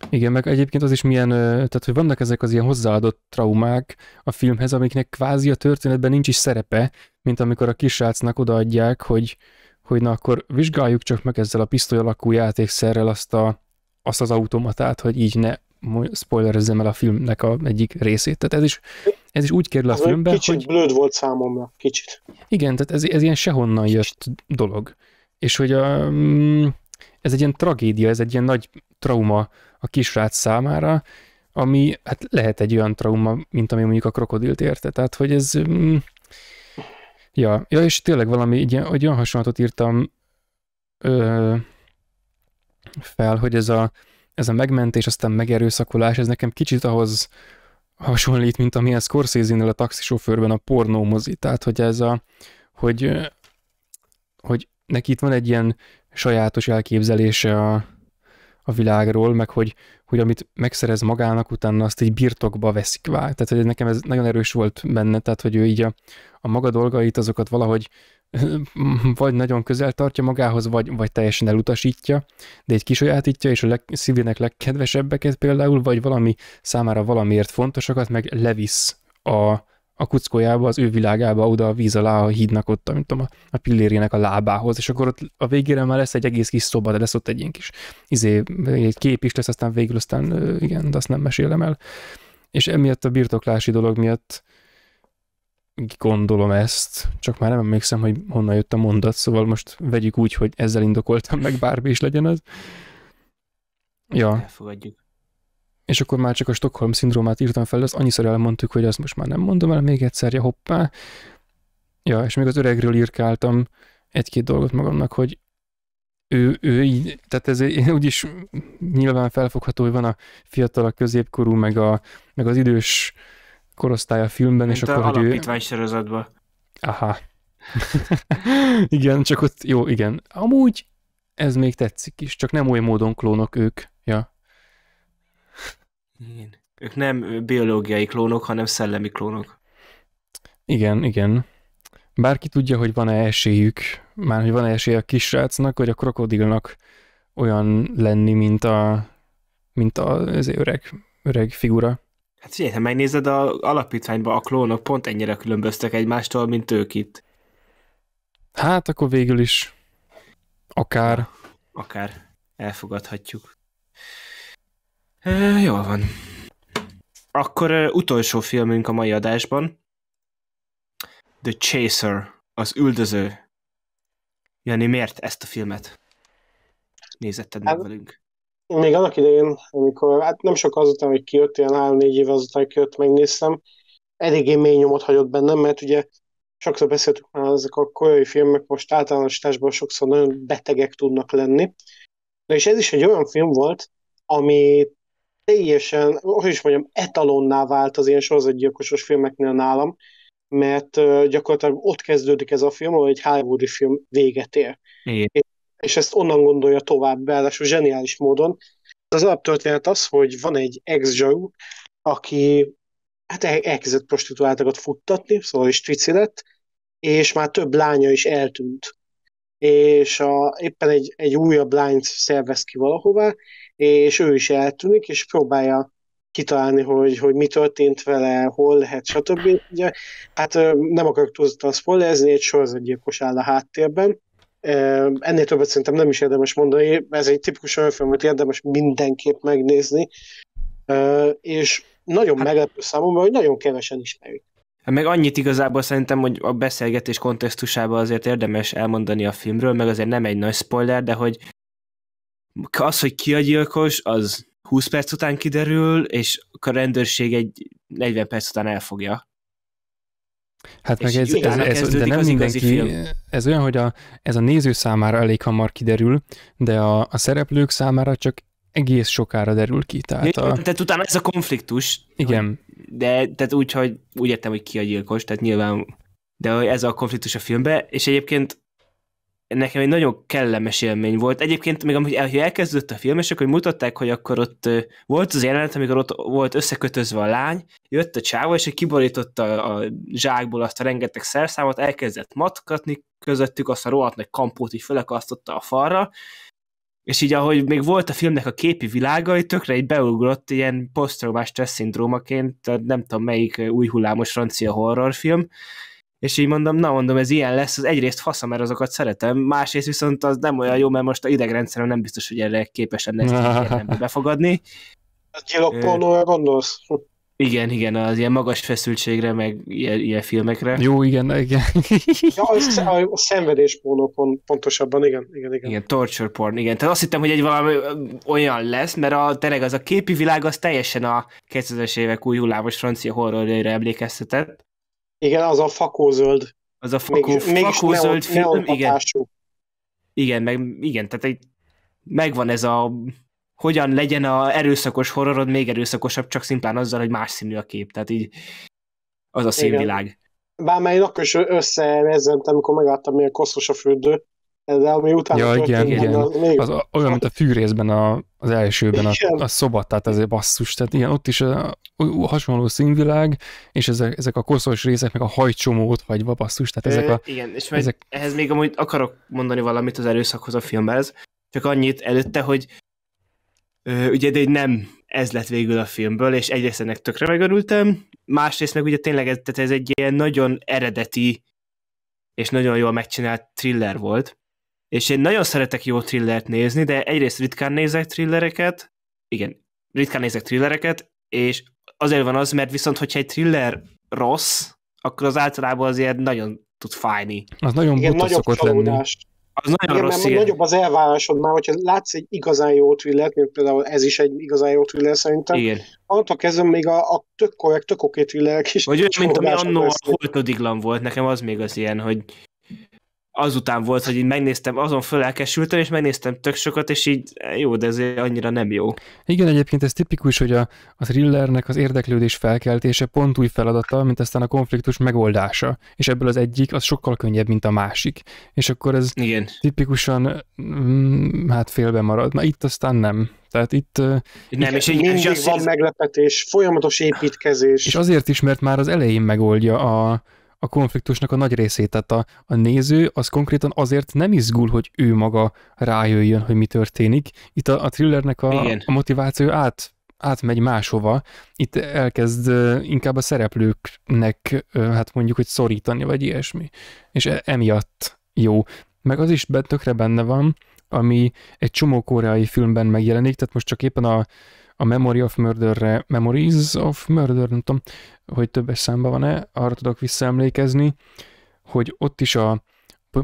Igen, meg egyébként az is milyen, tehát hogy vannak ezek az ilyen hozzáadott traumák a filmhez, amiknek kvázi a történetben nincs is szerepe, mint amikor a kisrácnak odaadják, hogy, hogy na akkor vizsgáljuk csak meg ezzel a pisztoly alakú játékszerrel azt, a, azt az automatát, hogy így ne spoilerezzem el a filmnek a egyik részét. Tehát ez is, ez is úgy kerül a filmbe, kicsit hogy... blöd volt számomra, kicsit. Igen, tehát ez, ez ilyen sehonnan jött dolog. És hogy a, mm, ez egy ilyen tragédia, ez egy ilyen nagy trauma a kisrác számára, ami hát lehet egy olyan trauma, mint ami mondjuk a krokodilt érte. Tehát, hogy ez... Mm, ja, ja és tényleg valami egy ilyen, egy olyan hasonlatot írtam ö, fel, hogy ez a ez a megmentés, aztán megerőszakolás, ez nekem kicsit ahhoz hasonlít, mint amilyen Scorsese-nél a taxisofőrben a pornó mozi. Tehát, hogy ez a, hogy, hogy neki itt van egy ilyen sajátos elképzelése a, a világról, meg hogy, hogy amit megszerez magának, utána azt egy birtokba veszik vá. Tehát, hogy nekem ez nagyon erős volt benne, tehát, hogy ő így a, a maga dolgait, azokat valahogy (laughs) vagy nagyon közel tartja magához, vagy, vagy teljesen elutasítja, de egy kisajátítja, és a leg, civilnek legkedvesebbeket például, vagy valami számára valamiért fontosakat, meg levisz a, a kuckójába, az ő világába, oda a víz alá a hídnak ott, mint tudom, a, a pillérének a lábához, és akkor ott a végére már lesz egy egész kis szoba, de lesz ott egy ilyen kis izé, egy kép is lesz, aztán végül aztán igen, de azt nem mesélem el. És emiatt a birtoklási dolog miatt gondolom ezt, csak már nem emlékszem, hogy honnan jött a mondat, szóval most vegyük úgy, hogy ezzel indokoltam meg, bármi is legyen az. Ja. Elfogadjuk. És akkor már csak a Stockholm szindrómát írtam fel, az annyiszor elmondtuk, hogy azt most már nem mondom el még egyszer, ja hoppá. Ja, és még az öregről írkáltam egy-két dolgot magamnak, hogy ő, ő így, tehát ez úgyis nyilván felfogható, hogy van a fiatal, a középkorú, meg, a, meg az idős korosztály a filmben, Mint és a akkor, hogy ő... sorozatban. Aha. (laughs) igen, csak ott, jó, igen. Amúgy ez még tetszik is, csak nem olyan módon klónok ők. Ja. Igen. Ők nem biológiai klónok, hanem szellemi klónok. Igen, igen. Bárki tudja, hogy van-e esélyük, már hogy van-e esélye a kisrácnak, vagy a krokodilnak olyan lenni, mint a, mint a, az öreg, öreg figura. Hát figyelj, ha megnézed, a alapítványban a klónok pont ennyire különböztek egymástól, mint ők itt. Hát akkor végül is akár. Akár. Elfogadhatjuk. E, jól van. Akkor uh, utolsó filmünk a mai adásban. The Chaser, az üldöző. Jani, miért ezt a filmet nézetted meg hát- velünk? még annak idején, amikor, hát nem sok azután, hogy kijött, ilyen 3-4 év azután kijött, megnéztem, eléggé mély nyomot hagyott bennem, mert ugye sokszor beszéltük már ezek a korai filmek most általánosításban sokszor nagyon betegek tudnak lenni. Na és ez is egy olyan film volt, ami teljesen, hogy is mondjam, etalonná vált az ilyen sorozatgyilkosos filmeknél nálam, mert gyakorlatilag ott kezdődik ez a film, ahol egy Hollywoodi film véget ér. Igen. És és ezt onnan gondolja tovább, beállásul zseniális módon. Az alaptörténet az, hogy van egy ex aki hát el- elkezdett prostituáltakat futtatni, szóval is trici lett, és már több lánya is eltűnt. És a, éppen egy, egy újabb lányt szervez ki valahová, és ő is eltűnik, és próbálja kitalálni, hogy, hogy mi történt vele, hol lehet, stb. Ugye, hát nem akarok túlzottan spoilerezni, egy sorozatgyilkos áll a háttérben, Ennél többet szerintem nem is érdemes mondani, ez egy tipikus olyan film, amit érdemes mindenképp megnézni, és nagyon hát, meglepő számomra, hogy nagyon kevesen ismerik. Hát meg annyit igazából szerintem, hogy a beszélgetés kontextusában azért érdemes elmondani a filmről, meg azért nem egy nagy spoiler, de hogy az, hogy ki a gyilkos, az 20 perc után kiderül, és a rendőrség egy 40 perc után elfogja. Hát meg ez, ez, ez de nem mindenki, ez olyan, hogy a, ez a néző számára elég hamar kiderül, de a, a szereplők számára csak egész sokára derül ki. Tehát, a... tehát utána ez a konfliktus. Igen. Hogy, de tehát úgy, hogy úgy értem, hogy ki a gyilkos, tehát nyilván, de ez a konfliktus a filmben, és egyébként nekem egy nagyon kellemes élmény volt. Egyébként még amúgy elkezdődött a film, és akkor mutatták, hogy akkor ott volt az jelenet, amikor ott volt összekötözve a lány, jött a csávó, és kiborította a zsákból azt a rengeteg szerszámot, elkezdett matkatni közöttük, azt a rohadt nagy kampót így felakasztotta a falra, és így ahogy még volt a filmnek a képi világa, így tökre így beugrott ilyen posztraumás stressz szindrómaként, nem tudom melyik új hullámos francia horrorfilm, és így mondom, na mondom, ez ilyen lesz, az egyrészt faszom, mert azokat szeretem, másrészt viszont az nem olyan jó, mert most a idegrendszerem nem biztos, hogy erre képes lenne ezt (laughs) befogadni. A gyilokpornóra gondolsz? Igen, igen, az ilyen magas feszültségre, meg ilyen, ilyen filmekre. Jó, igen, igen. (laughs) ja, a, a szenvedéspornó pont, pontosabban, igen, igen, igen. Igen, torture porn, igen. Tehát azt hittem, hogy egy valami olyan lesz, mert a, tényleg az a képi világ az teljesen a 2000-es évek új hullámos francia horrorjaira emlékeztetett igen, az a fakózöld. Az a fakó, még, fakózöld neo, film, neo igen. Igen, meg, igen, tehát egy, megvan ez a hogyan legyen a erőszakos horrorod még erőszakosabb, csak szimplán azzal, hogy más színű a kép. Tehát így az a színvilág. Igen. Bármely akkor is összevezzentem, amikor megálltam, milyen koszos a fürdő, ez ami utána ja, igen, igen. Az, még... az olyan, mint a fűrészben a, az elsőben a, a szobat, tehát ez egy basszus, tehát ilyen ott is a, a, a hasonló színvilág, és ezek, ezek a koszos részek, meg a hajcsomót vagy a basszus, tehát ezek a... Ö, igen, és ezek... ehhez még amúgy akarok mondani valamit az erőszakhoz a filmhez, csak annyit előtte, hogy ö, ugye de nem ez lett végül a filmből, és egyrészt ennek tökre megörültem, másrészt meg ugye tényleg ez, tehát ez egy ilyen nagyon eredeti és nagyon jól megcsinált thriller volt, és én nagyon szeretek jó thrillert nézni, de egyrészt ritkán nézek thrillereket, igen, ritkán nézek thrillereket, és azért van az, mert viszont, hogyha egy thriller rossz, akkor az általában azért nagyon tud fájni. Az nagyon igen, buta szokott csalódás. lenni. Az nagyon igen, rossz, mert nagyobb az elvárásod már, hogyha látsz egy igazán jó thrillert, mint például ez is egy igazán jó thriller szerintem, igen. attól kezdve még a, a tök korrekt, tök oké thrillerek is. Vagy olyan, mint ami annó a holtodiglan volt, nekem az még az ilyen, hogy azután volt, hogy így megnéztem, azon fölelkesültem, és megnéztem tök sokat, és így jó, de ez annyira nem jó. Igen, egyébként ez tipikus, hogy a, a thrillernek az érdeklődés felkeltése pont új feladata, mint aztán a konfliktus megoldása, és ebből az egyik az sokkal könnyebb, mint a másik. És akkor ez Igen. tipikusan mm, hát félbe marad. Na itt aztán nem. Tehát itt... Nem, igen, és mindig van meglepetés, folyamatos építkezés. És azért is, mert már az elején megoldja a, a konfliktusnak a nagy részét, tehát a, a néző az konkrétan azért nem izgul, hogy ő maga rájöjjön, hogy mi történik. Itt a, a thrillernek a, a motiváció át, átmegy máshova, itt elkezd inkább a szereplőknek, hát mondjuk, hogy szorítani, vagy ilyesmi. És e, emiatt jó. Meg az is tökre benne van, ami egy csomó koreai filmben megjelenik, tehát most csak éppen a, a Memory of Murderre, Memories of Murder, nem tudom, hogy többes számban van-e, arra tudok visszaemlékezni, hogy ott is a,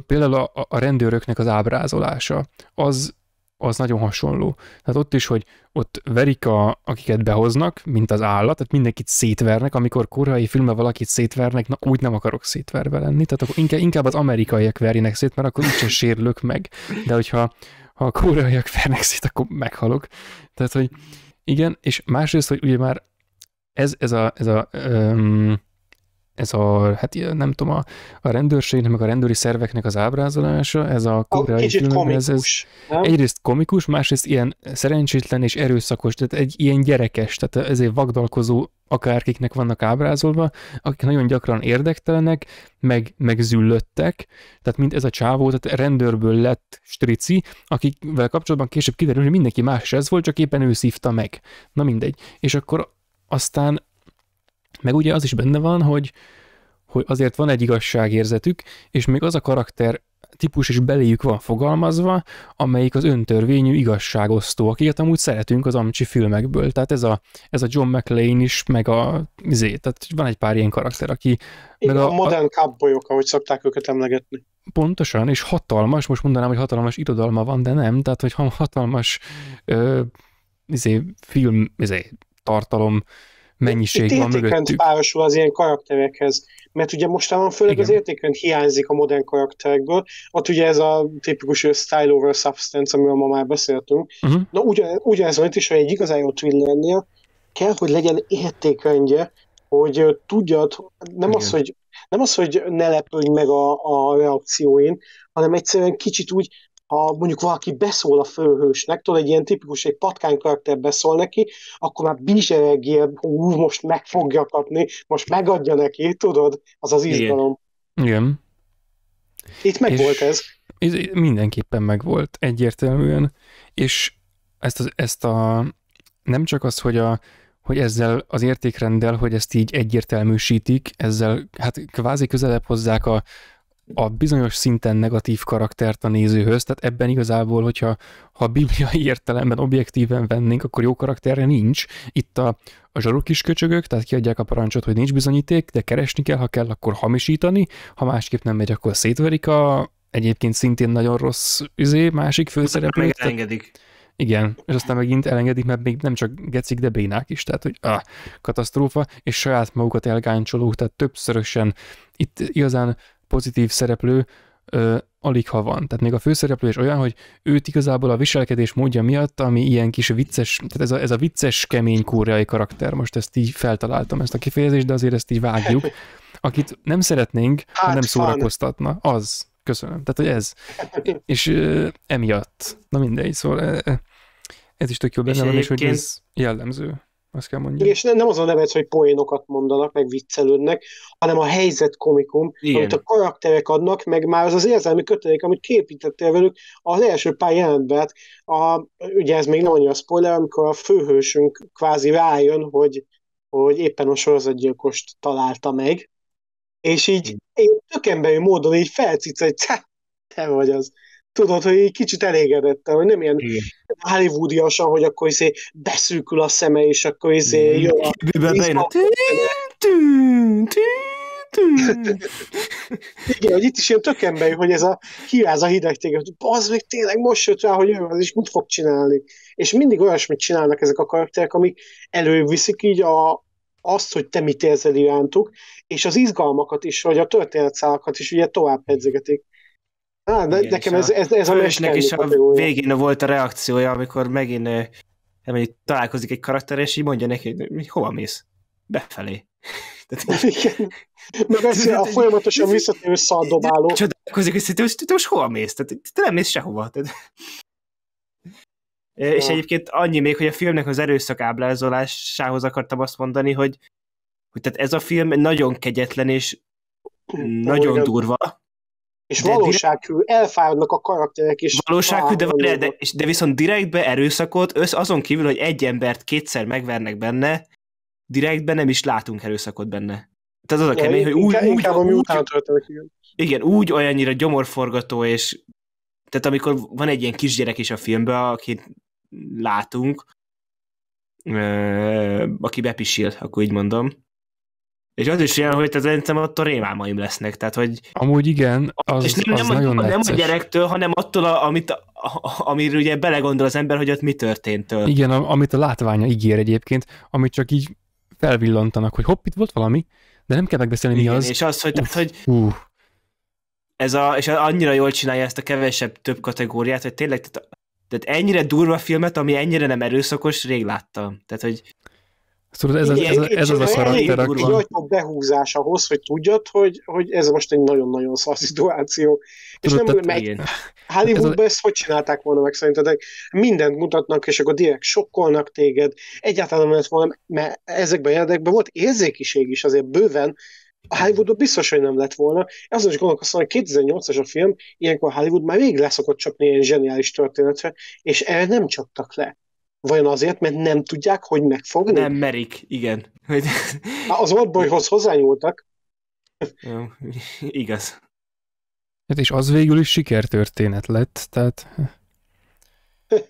például a, a rendőröknek az ábrázolása, az, az nagyon hasonló. Tehát ott is, hogy ott verik, a, akiket behoznak, mint az állat, tehát mindenkit szétvernek, amikor koreai filmben valakit szétvernek, na úgy nem akarok szétverve lenni, tehát akkor inkább, inkább az amerikaiak verjenek szét, mert akkor úgysem sérülök meg. De hogyha ha a koreaiak vernek szét, akkor meghalok. Tehát, hogy igen, és másrészt, hogy ugye már ez, ez a, ez a um, ez a, hát nem tudom, a, a rendőrségnek, meg a rendőri szerveknek az ábrázolása, ez a koreai Kicsit filmben, komikus, ez, ez egyrészt komikus, másrészt ilyen szerencsétlen és erőszakos, tehát egy ilyen gyerekes, tehát ezért vagdalkozó akárkiknek vannak ábrázolva, akik nagyon gyakran érdektelenek, meg, meg züllöttek, tehát mint ez a csávó, tehát rendőrből lett strici, akikvel kapcsolatban később kiderül, hogy mindenki más ez volt, csak éppen ő szívta meg. Na mindegy. És akkor aztán meg ugye az is benne van, hogy, hogy azért van egy igazságérzetük, és még az a karakter típus is beléjük van fogalmazva, amelyik az öntörvényű igazságosztó, akiket amúgy szeretünk az amcsi filmekből. Tehát ez a, ez a John McLean is, meg a zé, tehát van egy pár ilyen karakter, aki... Igen, meg a, a modern cowboyok, ahogy szokták őket emlegetni. Pontosan, és hatalmas, most mondanám, hogy hatalmas irodalma van, de nem, tehát hogy hatalmas ö, izé, film izé, tartalom mennyiség itt van mögöttük. párosul az ilyen karakterekhez, mert ugye mostanában főleg Igen. az értékrend hiányzik a modern karakterekből, ott ugye ez a tipikus style over substance, amiről ma már beszéltünk, uh-huh. na ugyan, ugyanez van itt is, hogy egy igazán jó thrillernél kell, hogy legyen értékrendje, hogy tudjad, nem Igen. az, hogy nem az, hogy ne lepődj meg a, a reakcióin, hanem egyszerűen kicsit úgy, ha mondjuk valaki beszól a főhősnek, tudod, egy ilyen tipikus, egy patkány karakter beszól neki, akkor már bizseregjél, hú, most meg fogja kapni, most megadja neki, tudod, az az izgalom. Igen. Igen. Itt meg volt ez. ez. Mindenképpen meg volt, egyértelműen, és ezt, az, ezt a, nem csak az, hogy a, hogy ezzel az értékrenddel, hogy ezt így egyértelműsítik, ezzel hát kvázi közelebb hozzák a, a bizonyos szinten negatív karaktert a nézőhöz, tehát ebben igazából, hogyha ha a bibliai értelemben objektíven vennénk, akkor jó karakterre nincs. Itt a, a zsaru kis köcsögök, tehát kiadják a parancsot, hogy nincs bizonyíték, de keresni kell, ha kell, akkor hamisítani, ha másképp nem megy, akkor szétverik a egyébként szintén nagyon rossz izé, másik főszereplőt. Meg elengedik. Igen, és aztán megint elengedik, mert még nem csak gecik, de bénák is, tehát hogy ah, katasztrófa, és saját magukat elgáncsolók, tehát többszörösen itt igazán pozitív szereplő ö, alig ha van. Tehát még a főszereplő is olyan, hogy őt igazából a viselkedés módja miatt, ami ilyen kis vicces, tehát ez a, ez a vicces, kemény kúriai karakter, most ezt így feltaláltam, ezt a kifejezést, de azért ezt így vágjuk, akit nem szeretnénk, hát, nem szórakoztatna, az. Köszönöm. Tehát, hogy ez. És ö, emiatt. Na mindegy, szóval e, e, ez is tök jó benne van, és hogy ez jellemző azt kell mondjam. És nem az a nevet, hogy poénokat mondanak, meg viccelődnek, hanem a helyzet komikum, Igen. amit a karakterek adnak, meg már az az érzelmi kötelék, amit képítettél velük az első pár jelenetben. A, ugye ez még nem annyira spoiler, amikor a főhősünk kvázi rájön, hogy, hogy éppen a sorozatgyilkost találta meg, és így én tök módon így felcicc, hogy te vagy az tudod, hogy egy kicsit elégedette, hogy nem ilyen Igen. hollywoodiasan, hogy akkor izé beszűkül a szeme, és akkor izé jön a... Izé Igen, hogy itt is ilyen tök ember, hogy ez a hiáz a hideg téged, hogy tényleg most jött rá, hogy ő az is mit fog csinálni. És mindig olyasmit csinálnak ezek a karakterek, amik előviszik így a, azt, hogy te mit érzel irántuk, és az izgalmakat is, vagy a történetszálakat is ugye tovább pedzegetik. Á, de Igen, nekem ez, ez, ez a mesnek is a végén volt a reakciója, amikor megint mondjuk, találkozik egy karakter, és így mondja neki, hogy hova mész? Befelé. Meg (laughs) ez a folyamatosan visszatérő szaldobáló. Csodálkozik, hogy te, most hova mész? te nem mész sehova. És egyébként annyi még, hogy a filmnek az erőszak ábrázolásához akartam azt mondani, hogy, hogy tehát ez a film nagyon kegyetlen és nagyon durva, és de valósághű, direkt... elfáradnak a karakterek is. Valósághű, de, de, de, de viszont direktbe erőszakot, össz, azon kívül, hogy egy embert kétszer megvernek benne, direktben nem is látunk erőszakot benne. Tehát az a kemény, hogy úgy... Inkább, úgy, inkább úgy, igen. igen, úgy olyannyira gyomorforgató, és tehát amikor van egy ilyen kisgyerek is a filmben, akit látunk, aki bepisil, akkor így mondom, és az is ilyen, hogy ez szerintem attól rémámaim lesznek. Tehát, hogy... Amúgy igen, az, és nem, az nem, nagyon a, nem a gyerektől, hanem attól, a, amit, a, amiről ugye belegondol az ember, hogy ott mi történt. Től. Igen, amit a látványa ígér egyébként, amit csak így felvillantanak, hogy hopp, itt volt valami, de nem kell megbeszélni, igen, az. És az, hogy, uf, tehát, hogy ez a, és annyira jól csinálja ezt a kevesebb több kategóriát, hogy tényleg, tehát, tehát ennyire durva filmet, ami ennyire nem erőszakos, rég láttam. Tehát, hogy Tudod, szóval ez, Igen, az, ez, ez az a szarakter, aki... Egy behúzás ahhoz, hogy tudjad, hogy, hogy ez most egy nagyon-nagyon szar szituáció. Tudod, és nem tehát, meg... Hollywoodban ez ezt hogy csinálták volna meg szerintetek? Mindent mutatnak, és akkor direkt sokkolnak téged. Egyáltalán nem lett volna, mert ezekben a jelenekben volt érzékiség is azért bőven, a Hollywoodban biztos, hogy nem lett volna. Azon is gondolkoztam, hogy 2008-as a film, ilyenkor Hollywood már végig leszokott csapni ilyen zseniális történetre, és erre nem csaptak le. Vajon azért, mert nem tudják, hogy megfogni? Nem merik, igen. Há, az orbolyhoz hozzányúltak. igaz. Hát és az végül is sikertörténet lett, tehát... (laughs)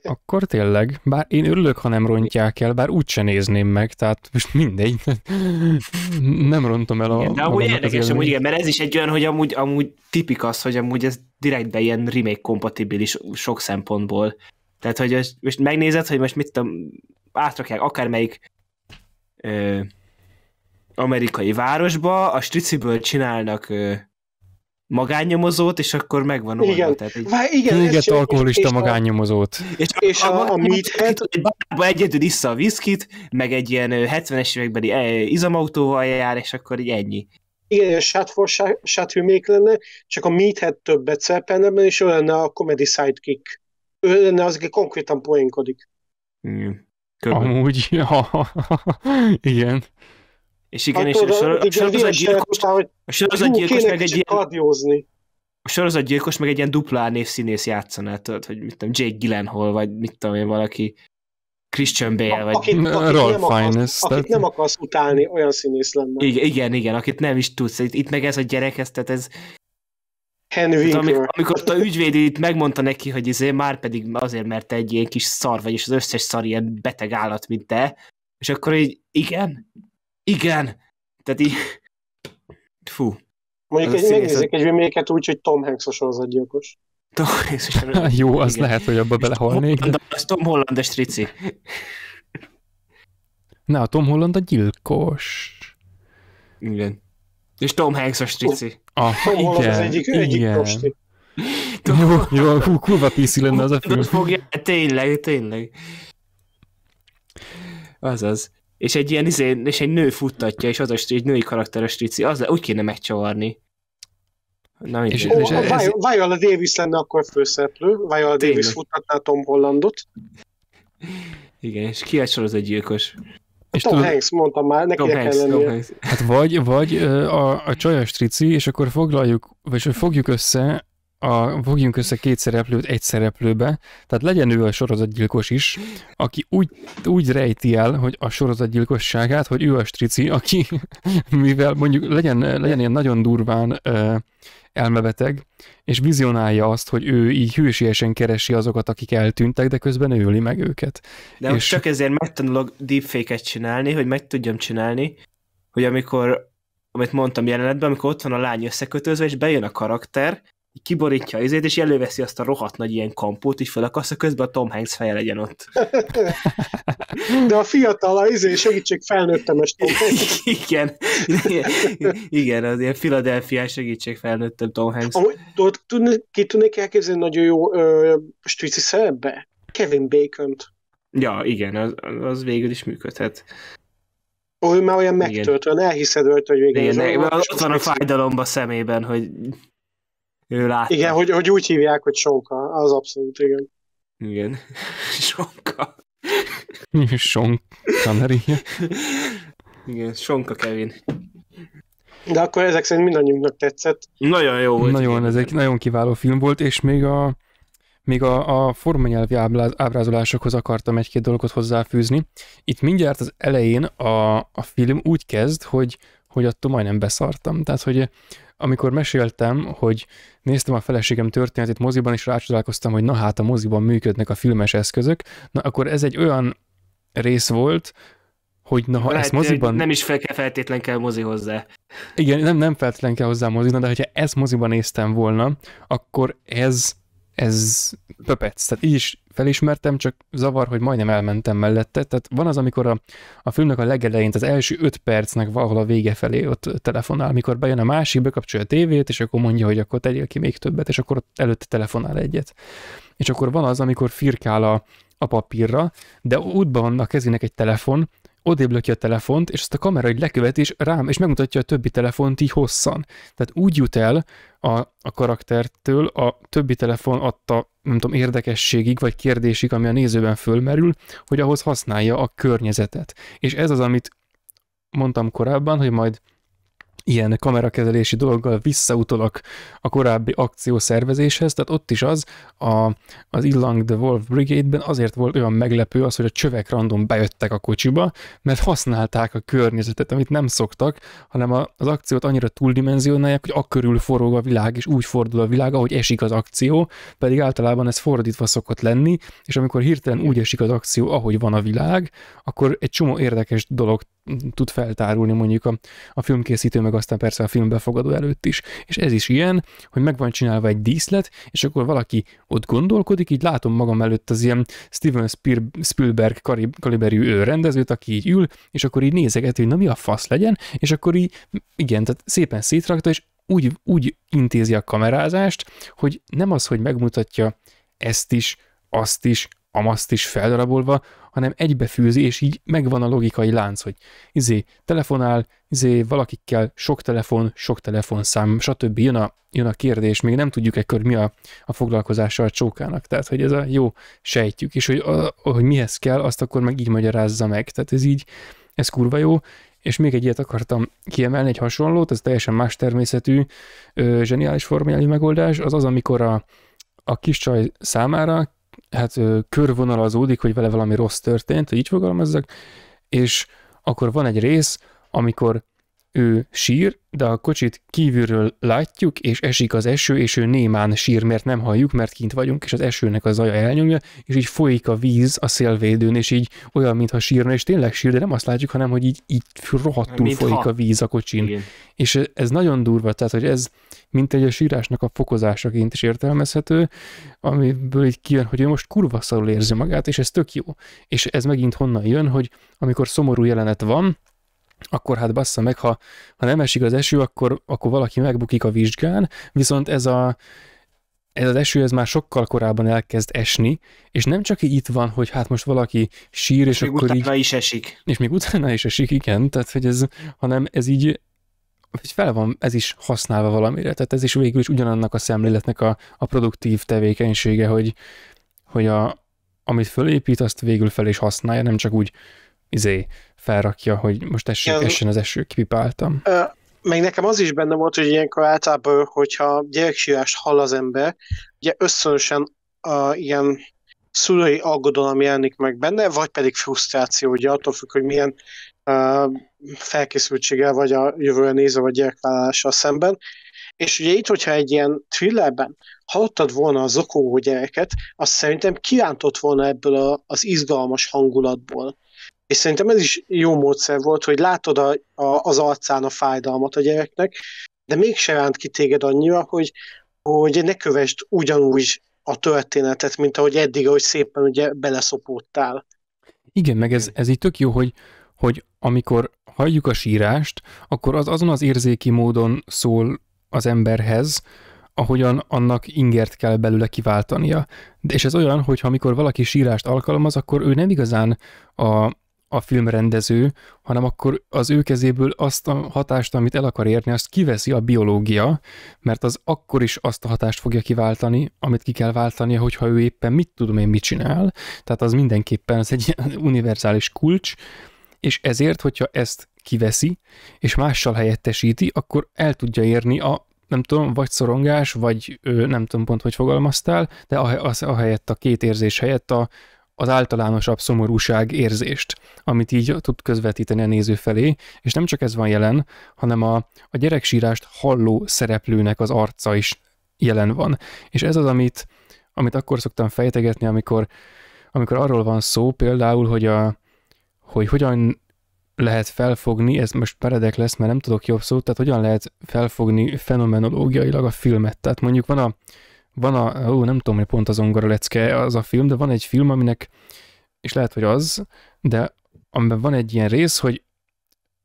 Akkor tényleg, bár én örülök, ha nem rontják el, bár úgyse nézném meg, tehát most mindegy, (laughs) nem rontom el a... Igen, de amúgy érdekes, amúgy igen, mert ez is egy olyan, hogy amúgy, amúgy tipik az, hogy amúgy ez direkt, de ilyen remake kompatibilis sok szempontból. Tehát, hogy most, most megnézed, hogy most mit tudom, átrakják akármelyik ö, amerikai városba, a striciből csinálnak ö, magánnyomozót, és akkor megvan igen. Tehát egy... Vá, igen, Minket alkoholista és magánnyomozót. És, és a, a, a meathead... Egy bárba egyedül issza a viszkit, meg egy ilyen 70-es évekbeli e- izomautóval jár, és akkor így ennyi. Igen, a shot for shot lenne, csak a Meathead többet szerepelne, és olyan lenne a comedy sidekick ő lenne az, aki konkrétan poénkodik. Igen. Köbben. Amúgy, ja. (laughs) igen. És igen, Attól, hát és a, sorozatgyilkos, meg egy ilyen... Adjózni. A sorozatgyilkos meg egy ilyen duplá névszínész játszaná, tudod, hogy mit tudom, Jake Gyllenhaal, vagy mit tudom én, valaki Christian Bale, vagy... Akit, akit, Rolf nem, akarsz, Fiennes, akit tehát... nem akarsz utálni, olyan színész lenne. Igen, igen, igen, akit nem is tudsz. Itt, itt meg ez a gyerek, ez, tehát ez, Henry hát, amikor, amikor a ügyvéd itt megmondta neki, hogy izé, már pedig azért, mert te egy ilyen kis szar vagy, és az összes szar ilyen beteg állat, mint te, és akkor így, igen, igen, tehát így, fú. Mondjuk egy, megnézzük egy reméket úgy, hogy Tom Hanks a sorozatgyilkos. Tom Hanks a (laughs) Jó, az igen. lehet, hogy abba belehalnék. de... Az Tom Holland strici. Na, a Tom Holland a gyilkos. Igen. És Tom Hanks a strici. Ah, szóval igen, az egyik, igen. egyik prosti. Jó, jó, hú, kurva PC lenne az a film. Fogja, tényleg, tényleg. Azaz. És egy ilyen izé, és egy nő futtatja, és az a, egy női karakteres trici, az le, úgy kéne megcsavarni. Na, és, és, és ez, ez... Viola Davis lenne akkor főszereplő, Viola Davis futtatná Tom Hollandot. Igen, és ki egy gyilkos. És Tom tudod, Hanks, mondtam már, neki Tom Hanks, kell Hanks. Hát vagy, vagy a, a csajas trici, és akkor foglaljuk, vagy fogjuk össze a, fogjunk össze két szereplőt egy szereplőbe, tehát legyen ő a sorozatgyilkos is, aki úgy, úgy rejti el, hogy a sorozatgyilkosságát, hogy ő a strici, aki (laughs) mivel mondjuk legyen, legyen ilyen nagyon durván elmebeteg, és vizionálja azt, hogy ő így hősiesen keresi azokat, akik eltűntek, de közben ő öli meg őket. De és... csak ezért megtanulok deepfake-et csinálni, hogy meg tudjam csinálni, hogy amikor, amit mondtam jelenetben, amikor ott van a lány összekötözve, és bejön a karakter, kiborítja izét, és előveszi azt a rohadt nagy ilyen kampót, így felakaszt, közben a Tom Hanks feje legyen ott. (laughs) De a fiatal, az izé, segítség felnőttemes Tom Hanks. (laughs) Igen. (laughs) Igen, az ilyen Philadelphia segítség felnőttem Tom Hanks. Amúgy ki tudnék elképzelni nagyon jó ö, strici szerepbe? Kevin Bacon-t. Ja, igen, az, az végül is működhet. ő már olyan megtöltően, elhiszed őt, hogy végül. Igen, az ne, ott van a fájdalomba szemében, hogy ő látta. Igen, hogy, hogy úgy hívják, hogy sonka, az abszolút, igen. Igen, (laughs) sonka. (laughs) sonka, Maria. Igen, sonka Kevin. De akkor ezek szerint mindannyiunknak tetszett. Nagyon jó volt. Nagyon, ez egy nagyon kiváló film volt, és még a még a, a formanyelvi ábrázolásokhoz akartam egy-két dolgot hozzáfűzni. Itt mindjárt az elején a, a film úgy kezd, hogy, hogy attól majdnem beszartam. Tehát, hogy amikor meséltem, hogy néztem a feleségem történetét moziban, és rácsodálkoztam, hogy na hát a moziban működnek a filmes eszközök, na akkor ez egy olyan rész volt, hogy na ha Lehet, ezt moziban... Nem is fel kell, feltétlen kell mozi hozzá. Igen, nem, nem feltétlen kell hozzá mozi, de ha ezt moziban néztem volna, akkor ez ez pöpec. Tehát így is felismertem, csak zavar, hogy majdnem elmentem mellette. Tehát van az, amikor a, a filmnek a legelején, az első öt percnek valahol a vége felé ott telefonál, amikor bejön a másik, bekapcsolja a tévét, és akkor mondja, hogy akkor tegyél ki még többet, és akkor ott előtte telefonál egyet. És akkor van az, amikor firkál a, a papírra, de útban van a kezének egy telefon, odébb a telefont, és azt a kamera egy leköveti, és rám, és megmutatja a többi telefont így hosszan. Tehát úgy jut el a, a karaktertől a többi telefon adta, nem tudom, érdekességig, vagy kérdésig, ami a nézőben fölmerül, hogy ahhoz használja a környezetet. És ez az, amit mondtam korábban, hogy majd ilyen kamerakezelési dologgal visszautolok a korábbi akciószervezéshez, tehát ott is az, a, az Illang The Wolf Brigade-ben azért volt olyan meglepő az, hogy a csövek random bejöttek a kocsiba, mert használták a környezetet, amit nem szoktak, hanem a, az akciót annyira túldimenzionálják, hogy akkörül forog a világ, és úgy fordul a világ, ahogy esik az akció, pedig általában ez fordítva szokott lenni, és amikor hirtelen úgy esik az akció, ahogy van a világ, akkor egy csomó érdekes dolog tud feltárulni mondjuk a, a filmkészítő, meg aztán persze a filmbefogadó előtt is. És ez is ilyen, hogy meg van csinálva egy díszlet, és akkor valaki ott gondolkodik, így látom magam előtt az ilyen Steven Spielberg kaliberű rendezőt, aki így ül, és akkor így nézeget, hogy na mi a fasz legyen, és akkor így, igen, tehát szépen szétrakta, és úgy, úgy intézi a kamerázást, hogy nem az, hogy megmutatja ezt is, azt is, amaszt is feldarabolva, hanem egybefűzi, és így megvan a logikai lánc, hogy izé telefonál, izé valakikkel sok telefon, sok telefonszám, stb. Jön a, jön a kérdés, még nem tudjuk ekkor mi a, a foglalkozása a csókának, tehát hogy ez a jó sejtjük, és hogy, a, hogy mihez kell, azt akkor meg így magyarázza meg, tehát ez így, ez kurva jó, és még egy ilyet akartam kiemelni, egy hasonlót, ez teljesen más természetű, ö, zseniális formájú megoldás, az az, amikor a, a kis csaj számára hát körvonalazódik, hogy vele valami rossz történt, hogy így fogalmazzak, és akkor van egy rész, amikor ő sír, de a kocsit kívülről látjuk, és esik az eső, és ő némán sír, mert nem halljuk, mert kint vagyunk, és az esőnek a zaja elnyomja, és így folyik a víz a szélvédőn, és így olyan, mintha sírna, és tényleg sír, de nem azt látjuk, hanem hogy így, így rohadtul mintha. folyik a víz a kocsin. Igen. És ez nagyon durva, tehát hogy ez mint egy a sírásnak a fokozásaként is értelmezhető, amiből így kijön, hogy ő most kurva szarul érzi magát, és ez tök jó. És ez megint honnan jön, hogy amikor szomorú jelenet van, akkor hát bassza meg, ha, ha nem esik az eső, akkor, akkor valaki megbukik a vizsgán, viszont ez a, ez az eső ez már sokkal korábban elkezd esni, és nem csak így itt van, hogy hát most valaki sír, és, és még akkor utána így, is esik. És még utána is esik, igen, tehát hogy ez, hanem ez így hogy fel van ez is használva valamire, tehát ez is végül is ugyanannak a szemléletnek a, a produktív tevékenysége, hogy, hogy a, amit fölépít, azt végül fel is használja, nem csak úgy izé felrakja, hogy most eső, ja, essen az eső, kipipáltam. Ö, meg nekem az is benne volt, hogy ilyenkor általában, hogyha gyereksírás hall az ember, ugye összönösen a, ilyen szülői aggodalom jelenik meg benne, vagy pedig frusztráció, ugye attól függ, hogy milyen a, felkészültséggel vagy a jövőre nézve, vagy gyerekvállalással szemben. És ugye itt, hogyha egy ilyen thrillerben hallottad volna az okogó gyereket, az szerintem kirántott volna ebből a, az izgalmas hangulatból és szerintem ez is jó módszer volt, hogy látod a, a, az arcán a fájdalmat a gyereknek, de mégse ránt ki téged annyira, hogy, hogy ne kövesd ugyanúgy a történetet, mint ahogy eddig, ahogy szépen ugye beleszopódtál. Igen, meg ez, ez így tök jó, hogy, hogy amikor halljuk a sírást, akkor az azon az érzéki módon szól az emberhez, ahogyan annak ingert kell belőle kiváltania. De és ez olyan, hogy ha amikor valaki sírást alkalmaz, akkor ő nem igazán a, a filmrendező, hanem akkor az ő kezéből azt a hatást, amit el akar érni, azt kiveszi a biológia, mert az akkor is azt a hatást fogja kiváltani, amit ki kell váltania, hogyha ő éppen mit tudom én mit csinál. Tehát az mindenképpen az egy univerzális kulcs, és ezért, hogyha ezt kiveszi, és mással helyettesíti, akkor el tudja érni a nem tudom, vagy szorongás, vagy ő, nem tudom pont, hogy fogalmaztál, de a helyett a két érzés helyett a az általánosabb szomorúság érzést, amit így tud közvetíteni a néző felé, és nem csak ez van jelen, hanem a, a gyereksírást halló szereplőnek az arca is jelen van. És ez az, amit, amit akkor szoktam fejtegetni, amikor, amikor arról van szó például, hogy, a, hogy hogyan lehet felfogni, ez most peredek lesz, mert nem tudok jobb szót, tehát hogyan lehet felfogni fenomenológiailag a filmet. Tehát mondjuk van a van a, ó, nem tudom, hogy pont az ongora lecke az a film, de van egy film, aminek, és lehet, hogy az, de amiben van egy ilyen rész, hogy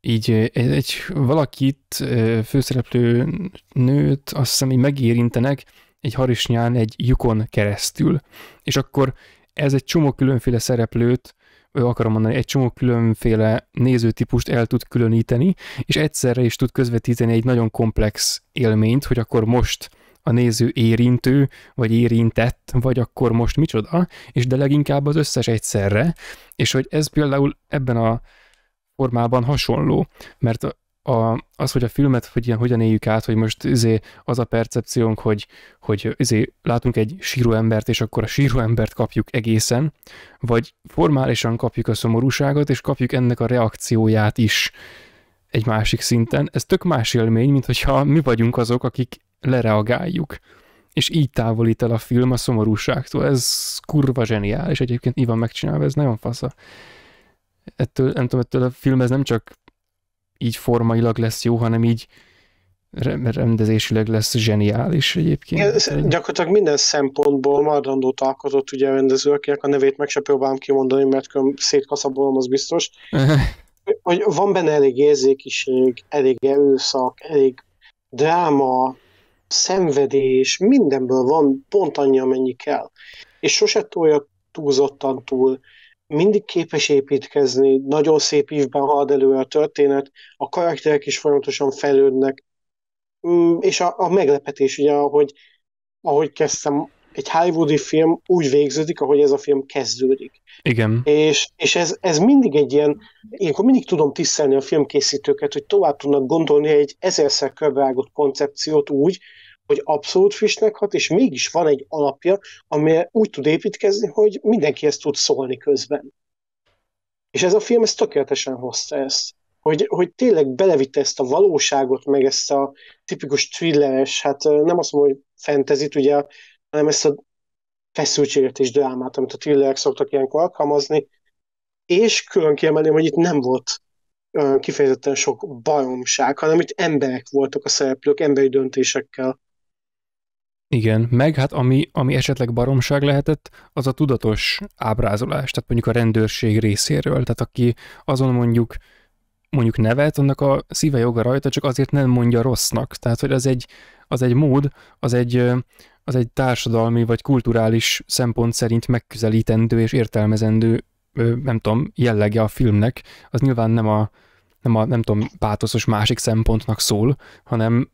így egy, egy valakit, főszereplő nőt, azt hiszem, így megérintenek egy harisnyán, egy lyukon keresztül. És akkor ez egy csomó különféle szereplőt, akarom mondani, egy csomó különféle nézőtípust el tud különíteni, és egyszerre is tud közvetíteni egy nagyon komplex élményt, hogy akkor most a néző érintő, vagy érintett, vagy akkor most micsoda, és de leginkább az összes egyszerre, és hogy ez például ebben a formában hasonló, mert a, az, hogy a filmet hogy ilyen, hogyan éljük át, hogy most izé, az a percepciónk, hogy, hogy izé, látunk egy síró embert, és akkor a síró embert kapjuk egészen, vagy formálisan kapjuk a szomorúságot, és kapjuk ennek a reakcióját is egy másik szinten. Ez tök más élmény, mint hogyha mi vagyunk azok, akik lereagáljuk. És így távolít el a film a szomorúságtól. Ez kurva zseniális. Egyébként Ivan megcsinálva, ez nagyon fasz. Ettől, nem tudom, ettől a film ez nem csak így formailag lesz jó, hanem így rendezésileg lesz zseniális egyébként. Igen, gyakorlatilag minden szempontból maradandót alkotott ugye a rendező, akinek a nevét meg se próbálom kimondani, mert szétkaszabolom, az biztos. (laughs) hogy van benne elég érzékiség, elég erőszak, elég dráma, szenvedés, mindenből van pont annyi, amennyi kell. És sose tolja túlzottan túl, mindig képes építkezni, nagyon szép ívben halad elő a történet, a karakterek is folyamatosan fejlődnek, mm, és a, a meglepetés, ugye, ahogy, ahogy kezdtem, egy Hollywoodi film úgy végződik, ahogy ez a film kezdődik. Igen. És, és ez, ez mindig egy ilyen, ilyenkor mindig tudom tisztelni a filmkészítőket, hogy tovább tudnak gondolni egy ezerszer körbeágott koncepciót úgy, hogy abszolút frissnek hat, és mégis van egy alapja, amely úgy tud építkezni, hogy mindenki ezt tud szólni közben. És ez a film ez tökéletesen hozta ezt. Hogy, hogy tényleg belevitte ezt a valóságot, meg ezt a tipikus thrilleres, hát nem azt mondom, hogy fentezit, ugye, hanem ezt a feszültséget és drámát, amit a thrillerek szoktak ilyenkor alkalmazni, és külön kiemelném, hogy itt nem volt kifejezetten sok bajomság, hanem itt emberek voltak a szereplők, emberi döntésekkel igen, meg hát ami, ami esetleg baromság lehetett, az a tudatos ábrázolás, tehát mondjuk a rendőrség részéről, tehát aki azon mondjuk mondjuk nevet, annak a szíve joga rajta, csak azért nem mondja rossznak. Tehát, hogy az egy, az egy mód, az egy, az egy társadalmi vagy kulturális szempont szerint megközelítendő és értelmezendő, nem tudom, jellege a filmnek, az nyilván nem a, nem a nem tudom, pátoszos másik szempontnak szól, hanem,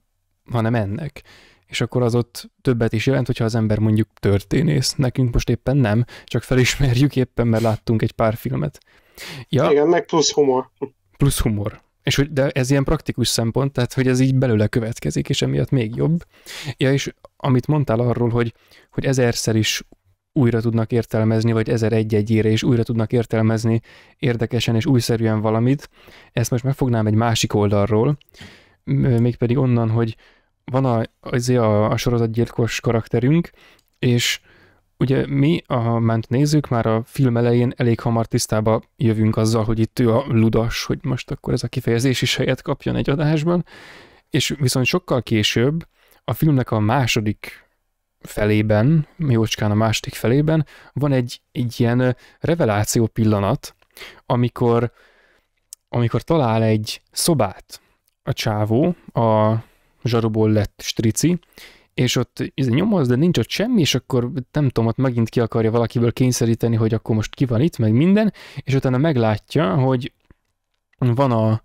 hanem ennek és akkor az ott többet is jelent, hogyha az ember mondjuk történész. Nekünk most éppen nem, csak felismerjük éppen, mert láttunk egy pár filmet. Ja, Igen, meg plusz humor. Plusz humor. És hogy, de ez ilyen praktikus szempont, tehát hogy ez így belőle következik, és emiatt még jobb. Ja, és amit mondtál arról, hogy, hogy ezerszer is újra tudnak értelmezni, vagy 1001-ére is újra tudnak értelmezni érdekesen és újszerűen valamit. Ezt most megfognám egy másik oldalról, mégpedig onnan, hogy van a, az izé a, a sorozatgyilkos karakterünk, és ugye mi, a ment nézők, már a film elején elég hamar tisztába jövünk azzal, hogy itt ő a ludas, hogy most akkor ez a kifejezés is helyet kapjon egy adásban, és viszont sokkal később a filmnek a második felében, jócskán a második felében van egy, egy ilyen reveláció pillanat, amikor, amikor talál egy szobát a csávó, a, zsaruból lett strici, és ott izé nyomoz, de nincs ott semmi, és akkor nem tudom, ott megint ki akarja valakiből kényszeríteni, hogy akkor most ki van itt, meg minden, és utána meglátja, hogy van a,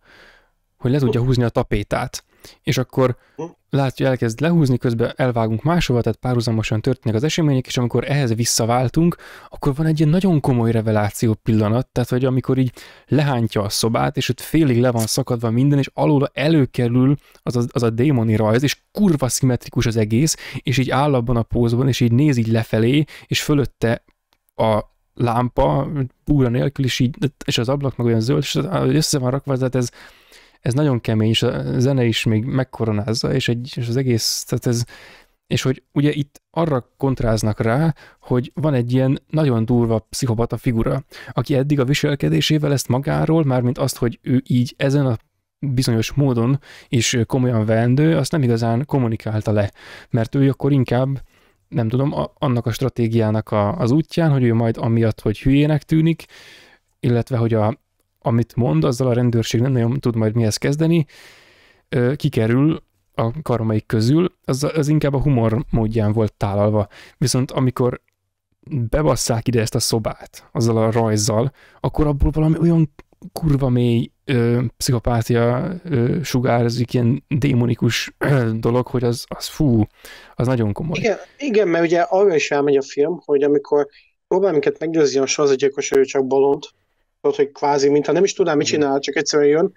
hogy le tudja húzni a tapétát és akkor hm? látja, elkezd lehúzni, közben elvágunk máshova, tehát párhuzamosan történnek az események, és amikor ehhez visszaváltunk, akkor van egy ilyen nagyon komoly reveláció pillanat, tehát hogy amikor így lehántja a szobát, és ott félig le van szakadva minden, és alul előkerül az, az, az a démoni rajz, és kurva szimmetrikus az egész, és így áll abban a pózban, és így néz így lefelé, és fölötte a lámpa, búra nélkül, és, így, és az ablak meg olyan zöld, és össze van rakva, tehát ez ez nagyon kemény, és a zene is még megkoronázza, és, egy, és az egész, tehát ez, és hogy ugye itt arra kontráznak rá, hogy van egy ilyen nagyon durva pszichopata figura, aki eddig a viselkedésével ezt magáról, mármint azt, hogy ő így ezen a bizonyos módon is komolyan vendő, azt nem igazán kommunikálta le, mert ő akkor inkább nem tudom, a, annak a stratégiának a, az útján, hogy ő majd amiatt, hogy hülyének tűnik, illetve hogy a, amit mond, azzal a rendőrség nem nagyon tud majd mihez kezdeni, kikerül a karmaik közül, az, az inkább a humor módján volt tálalva. Viszont amikor bebasszák ide ezt a szobát azzal a rajzzal, akkor abból valami olyan kurva mély ö, pszichopátia ö, sugárzik, ilyen démonikus ö, dolog, hogy az, az fú, az nagyon komoly. Igen, igen mert ugye arra is elmegy a film, hogy amikor próbál minket meggyőzni a sorozatgyilkos, hogy csak bolond, tudod, hogy kvázi, mintha nem is tudnám, mit csinál, csak egyszerűen jön.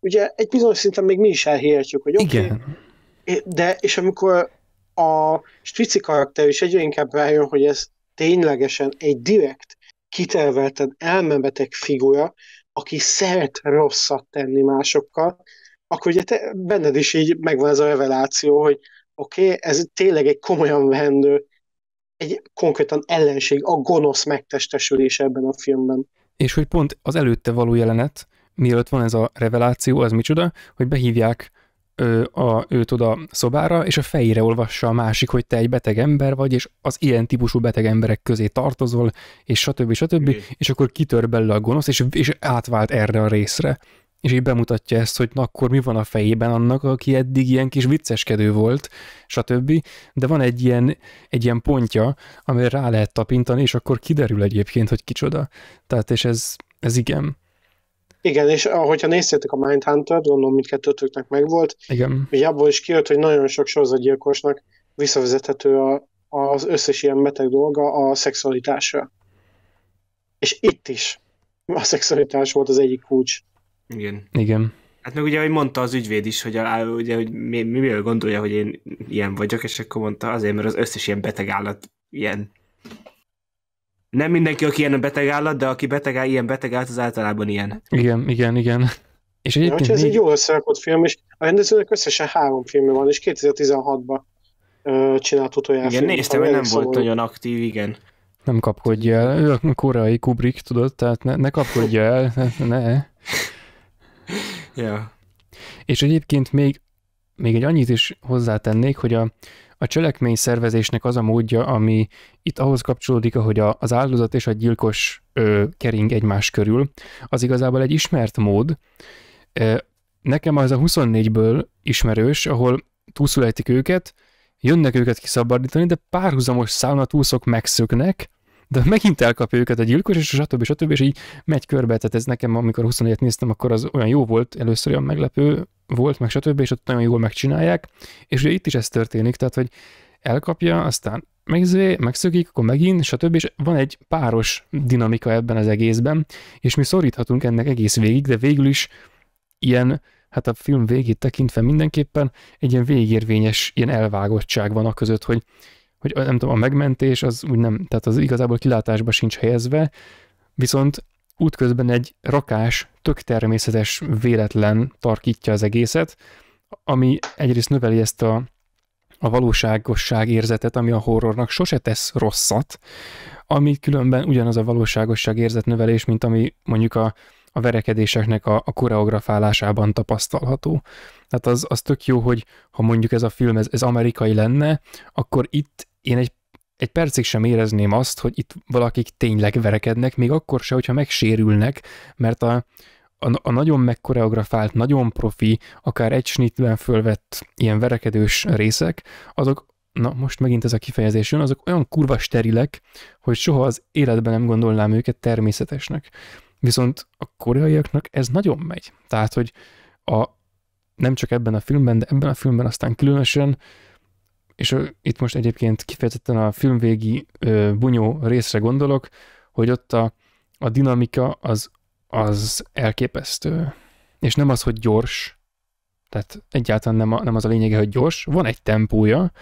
Ugye egy bizonyos szinten még mi is elhihetjük, hogy oké, okay, de és amikor a strici karakter is egyre inkább rájön, hogy ez ténylegesen egy direkt, kitervelted, elmebeteg figura, aki szeret rosszat tenni másokkal, akkor ugye te, benned is így megvan ez a reveláció, hogy oké, okay, ez tényleg egy komolyan vendő, egy konkrétan ellenség, a gonosz megtestesülés ebben a filmben és hogy pont az előtte való jelenet, mielőtt van ez a reveláció, az micsoda, hogy behívják ö, a, őt oda szobára, és a fejére olvassa a másik, hogy te egy beteg ember vagy, és az ilyen típusú beteg emberek közé tartozol, és stb. stb. Mm. És akkor kitör belőle a gonosz, és, és átvált erre a részre és így bemutatja ezt, hogy na, akkor mi van a fejében annak, aki eddig ilyen kis vicceskedő volt, stb. De van egy ilyen, egy ilyen pontja, amire rá lehet tapintani, és akkor kiderül egyébként, hogy kicsoda. Tehát, és ez, ez igen. Igen, és ahogyha néztétek a Mindhunter, gondolom mindkettőtöknek megvolt, igen. ugye abból is kijött, hogy nagyon sok sorozatgyilkosnak visszavezethető a, az összes ilyen beteg dolga a szexualitásra. És itt is a szexualitás volt az egyik kulcs igen. Igen. Hát meg ugye, ahogy mondta az ügyvéd is, hogy, a, ugye, hogy mi, mi, mivel gondolja, hogy én ilyen vagyok, és akkor mondta azért, mert az összes ilyen beteg állat ilyen. Nem mindenki, aki ilyen a beteg állat, de aki beteg, áll, ilyen beteg állat, az általában ilyen. Igen, igen, igen. És egyébként... Ja, ez egy jó összerakott film, és a rendezőnek összesen három filmje van, és 2016-ban ö, csinált utoljára Igen, filmet, néztem, hogy nem volt nagyon aktív, igen. Nem kapkodja el. Ő a koreai Kubrick, tudod, tehát ne, ne kapkodja el, hát ne. (laughs) ja. És egyébként még, még egy annyit is hozzátennék, hogy a, a cselekmény szervezésnek az a módja, ami itt ahhoz kapcsolódik, ahogy a, az áldozat és a gyilkos ö, kering egymás körül, az igazából egy ismert mód. Nekem az a 24-ből ismerős, ahol túlszületik őket, jönnek őket kiszabadítani, de párhuzamos szálon a túszok megszöknek, de megint elkapja őket a gyilkos, és stb. stb. És így megy körbe, tehát ez nekem, amikor 24-et néztem, akkor az olyan jó volt, először olyan meglepő volt, meg stb. és ott nagyon jól megcsinálják, és ugye itt is ez történik, tehát hogy elkapja, aztán megzvé, megszökik, akkor megint, stb. És van egy páros dinamika ebben az egészben, és mi szoríthatunk ennek egész végig, de végül is ilyen, hát a film végét tekintve mindenképpen egy ilyen végérvényes ilyen elvágottság van a között, hogy hogy nem tudom, a megmentés az úgy nem, tehát az igazából kilátásba sincs helyezve, viszont útközben egy rakás, tök természetes véletlen tarkítja az egészet, ami egyrészt növeli ezt a, a valóságosság érzetet, ami a horrornak sose tesz rosszat, ami különben ugyanaz a valóságosság érzet növelés, mint ami mondjuk a, a verekedéseknek a, a koreografálásában tapasztalható. Tehát az, az tök jó, hogy ha mondjuk ez a film ez, ez amerikai lenne, akkor itt én egy, egy percig sem érezném azt, hogy itt valakik tényleg verekednek, még akkor se, hogyha megsérülnek, mert a, a, a nagyon megkoreografált, nagyon profi, akár egy snitben fölvett ilyen verekedős részek, azok, na most megint ez a kifejezés jön, azok olyan kurva sterilek, hogy soha az életben nem gondolnám őket természetesnek. Viszont a koreaiaknak ez nagyon megy. Tehát, hogy a, nem csak ebben a filmben, de ebben a filmben aztán különösen és itt most egyébként kifejezetten a filmvégi bunyó részre gondolok, hogy ott a, a dinamika az, az elképesztő. És nem az, hogy gyors, tehát egyáltalán nem, a, nem az a lényege, hogy gyors, van egy tempója,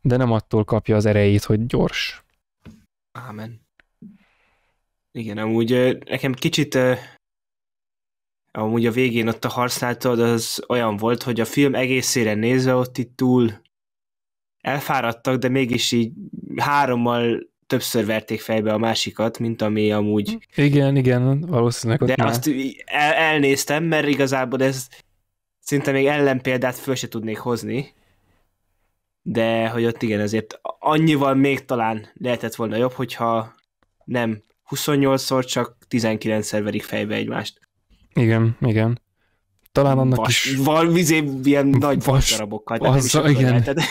de nem attól kapja az erejét, hogy gyors. Ámen. Igen, amúgy nekem kicsit amúgy a végén ott a harcnál, az olyan volt, hogy a film egészére nézve ott itt túl elfáradtak, de mégis így hárommal többször verték fejbe a másikat, mint ami amúgy... Igen, igen, valószínűleg ott De már. azt el, elnéztem, mert igazából ez szinte még ellenpéldát föl se tudnék hozni, de hogy ott igen, azért annyival még talán lehetett volna jobb, hogyha nem 28-szor, csak 19-szer verik fejbe egymást. Igen, igen talán annak vas, is... Val, vizé, ilyen nagy vas, darabokkal, de az, nem is igen. Leheted, (laughs)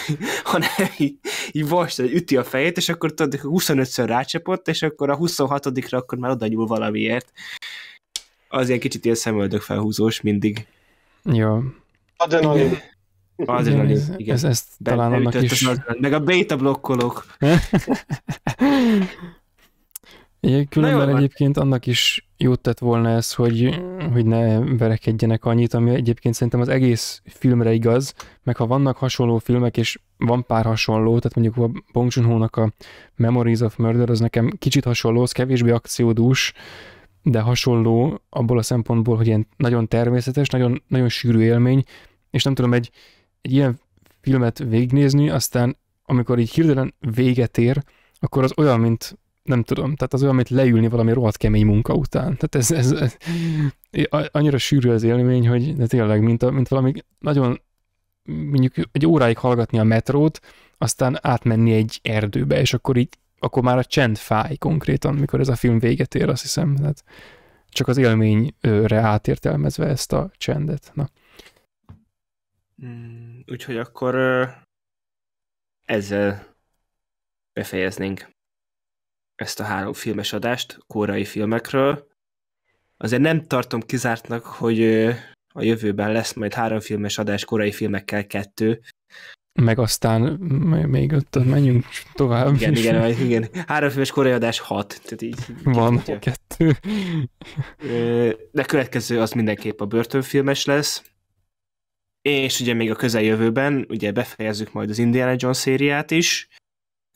hanem így, így vas, üti a fejét, és akkor tudod, 25-ször rácsapott, és akkor a 26-ra akkor már oda nyúl valamiért. Az ilyen kicsit ilyen szemöldök felhúzós mindig. Jó. Adrenalin. Adrenalin, igen. igen. Ez, ez Be, talán annak is... Az, meg a beta blokkolók. (laughs) különben egyébként annak is jót tett volna ez, hogy, hogy ne verekedjenek annyit, ami egyébként szerintem az egész filmre igaz, meg ha vannak hasonló filmek, és van pár hasonló, tehát mondjuk a Bong joon a Memories of Murder, az nekem kicsit hasonló, az kevésbé akciódús, de hasonló abból a szempontból, hogy ilyen nagyon természetes, nagyon, nagyon sűrű élmény, és nem tudom, egy, egy ilyen filmet végignézni, aztán amikor így hirtelen véget ér, akkor az olyan, mint nem tudom, tehát az olyan, amit leülni valami rohadt kemény munka után. Tehát ez, ez, ez annyira sűrű az élmény, hogy de tényleg, mint, a, mint valami nagyon mondjuk egy óráig hallgatni a metrót, aztán átmenni egy erdőbe, és akkor így, akkor már a csend fáj konkrétan, mikor ez a film véget ér, azt hiszem. Tehát csak az élményre átértelmezve ezt a csendet. Na. Mm, úgyhogy akkor ezzel befejeznénk ezt a három filmes adást kórai filmekről. Azért nem tartom kizártnak, hogy a jövőben lesz majd három filmes adás, korai filmekkel kettő. Meg aztán még ott menjünk tovább. Igen, igen, igen. Három filmes korai adás hat. Tehát így, Van kettő. kettő. De következő az mindenképp a börtönfilmes lesz. És ugye még a közeljövőben, ugye befejezzük majd az Indiana Jones szériát is,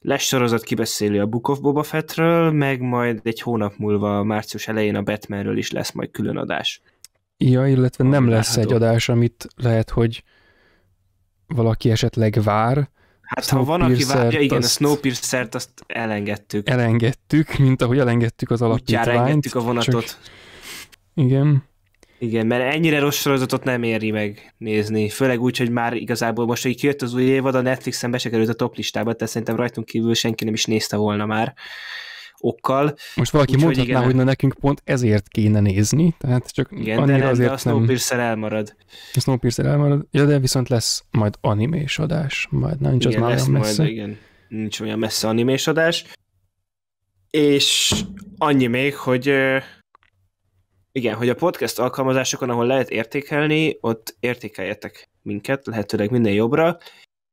lesz sorozat kibeszélő a Book of Boba Fettről, meg majd egy hónap múlva, március elején a Batmanről is lesz majd külön adás. Ja, illetve nem lesz látható. egy adás, amit lehet, hogy valaki esetleg vár. Hát Snow ha van, aki várja, igen, azt, a Snowpiercer-t azt elengedtük. Elengedtük, mint ahogy elengedtük az alapítványt. Úgyhogy elengedtük a vonatot. Csak, igen. Igen, mert ennyire rossz sorozatot nem éri meg nézni. Főleg úgy, hogy már igazából most, hogy kijött az új évad, a Netflixen került a top listába, tehát szerintem rajtunk kívül senki nem is nézte volna már okkal. Most valaki úgy, mondhatná, hogy, igen, hogy na, nekünk pont ezért kéne nézni, tehát csak igen, annyira de nem, azért de a Snowpiercer nem... elmarad. A Snowpiercer elmarad, ja, de viszont lesz majd animés adás, majd nem, nincs igen, az már olyan messze. Majd, igen, nincs olyan messze animés adás. És annyi még, hogy igen, hogy a podcast alkalmazásokon, ahol lehet értékelni, ott értékeljetek minket, lehetőleg minden jobbra,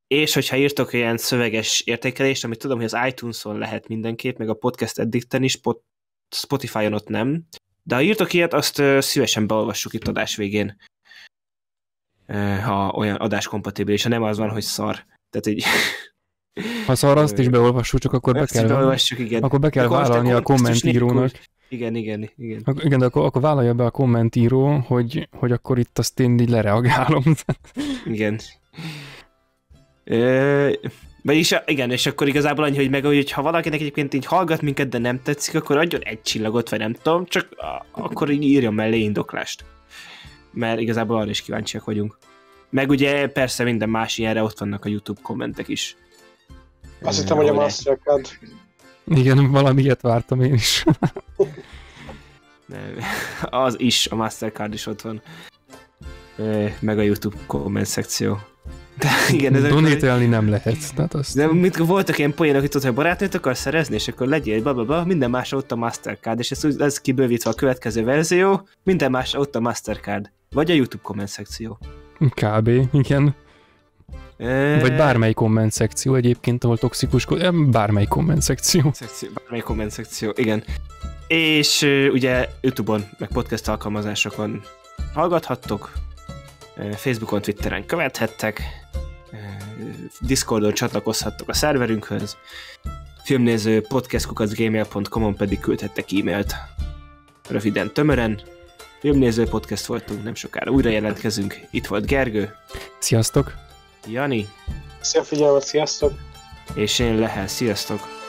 és hogyha írtok ilyen szöveges értékelést, amit tudom, hogy az iTunes-on lehet mindenképp, meg a podcast eddigten is, Spotify-on ott nem, de ha írtok ilyet, azt szívesen beolvassuk itt adás végén, ha olyan adás kompatibilis, ha nem az van, hogy szar. Tehát így (laughs) Ha szar azt is beolvassuk, csak akkor be kell, beolvassuk, igen. Akkor be kell akkor vállalni a kommentírónak. Igen, igen, igen. Ak- igen, de akkor, akkor vállalja be a kommentíró, hogy, hogy akkor itt azt én így lereagálom. igen. Ö, vagyis, igen, és akkor igazából annyi, hogy meg, hogy ha valakinek egyébként így hallgat minket, de nem tetszik, akkor adjon egy csillagot, vagy nem tudom, csak akkor így írjon mellé indoklást. Mert igazából arra is kíváncsiak vagyunk. Meg ugye persze minden más ilyenre ott vannak a YouTube kommentek is. Azt hittem, hogy a Mastercard. Igen, Igen, valamiért vártam én is. Nem, az is, a Mastercard is ott van. Meg a YouTube komment szekció. De igen, ez Donételni nem lehet. Tehát azt... De mit, voltak ilyen poénok, hogy tudod, hogy barátnőt akar szerezni, és akkor legyél, bla, bla, bla, minden más ott a Mastercard, és ez ez kibővítve a következő verzió, minden más ott a Mastercard, vagy a YouTube komment szekció. Kb. igen. Vagy bármely komment szekció egyébként, ahol toxikus, bármely komment szekció. szekció bármely komment szekció, igen. És ugye Youtube-on, meg podcast alkalmazásokon hallgathattok, Facebookon, Twitteren követhettek, Discordon csatlakozhattok a szerverünkhöz, filmnéző podcastkukacgmail.com-on pedig küldhettek e-mailt. Röviden, tömören, filmnéző podcast voltunk, nem sokára újra jelentkezünk. Itt volt Gergő. Sziasztok! Jani. Szia figyelmet, sziasztok! És én Lehel, sziasztok!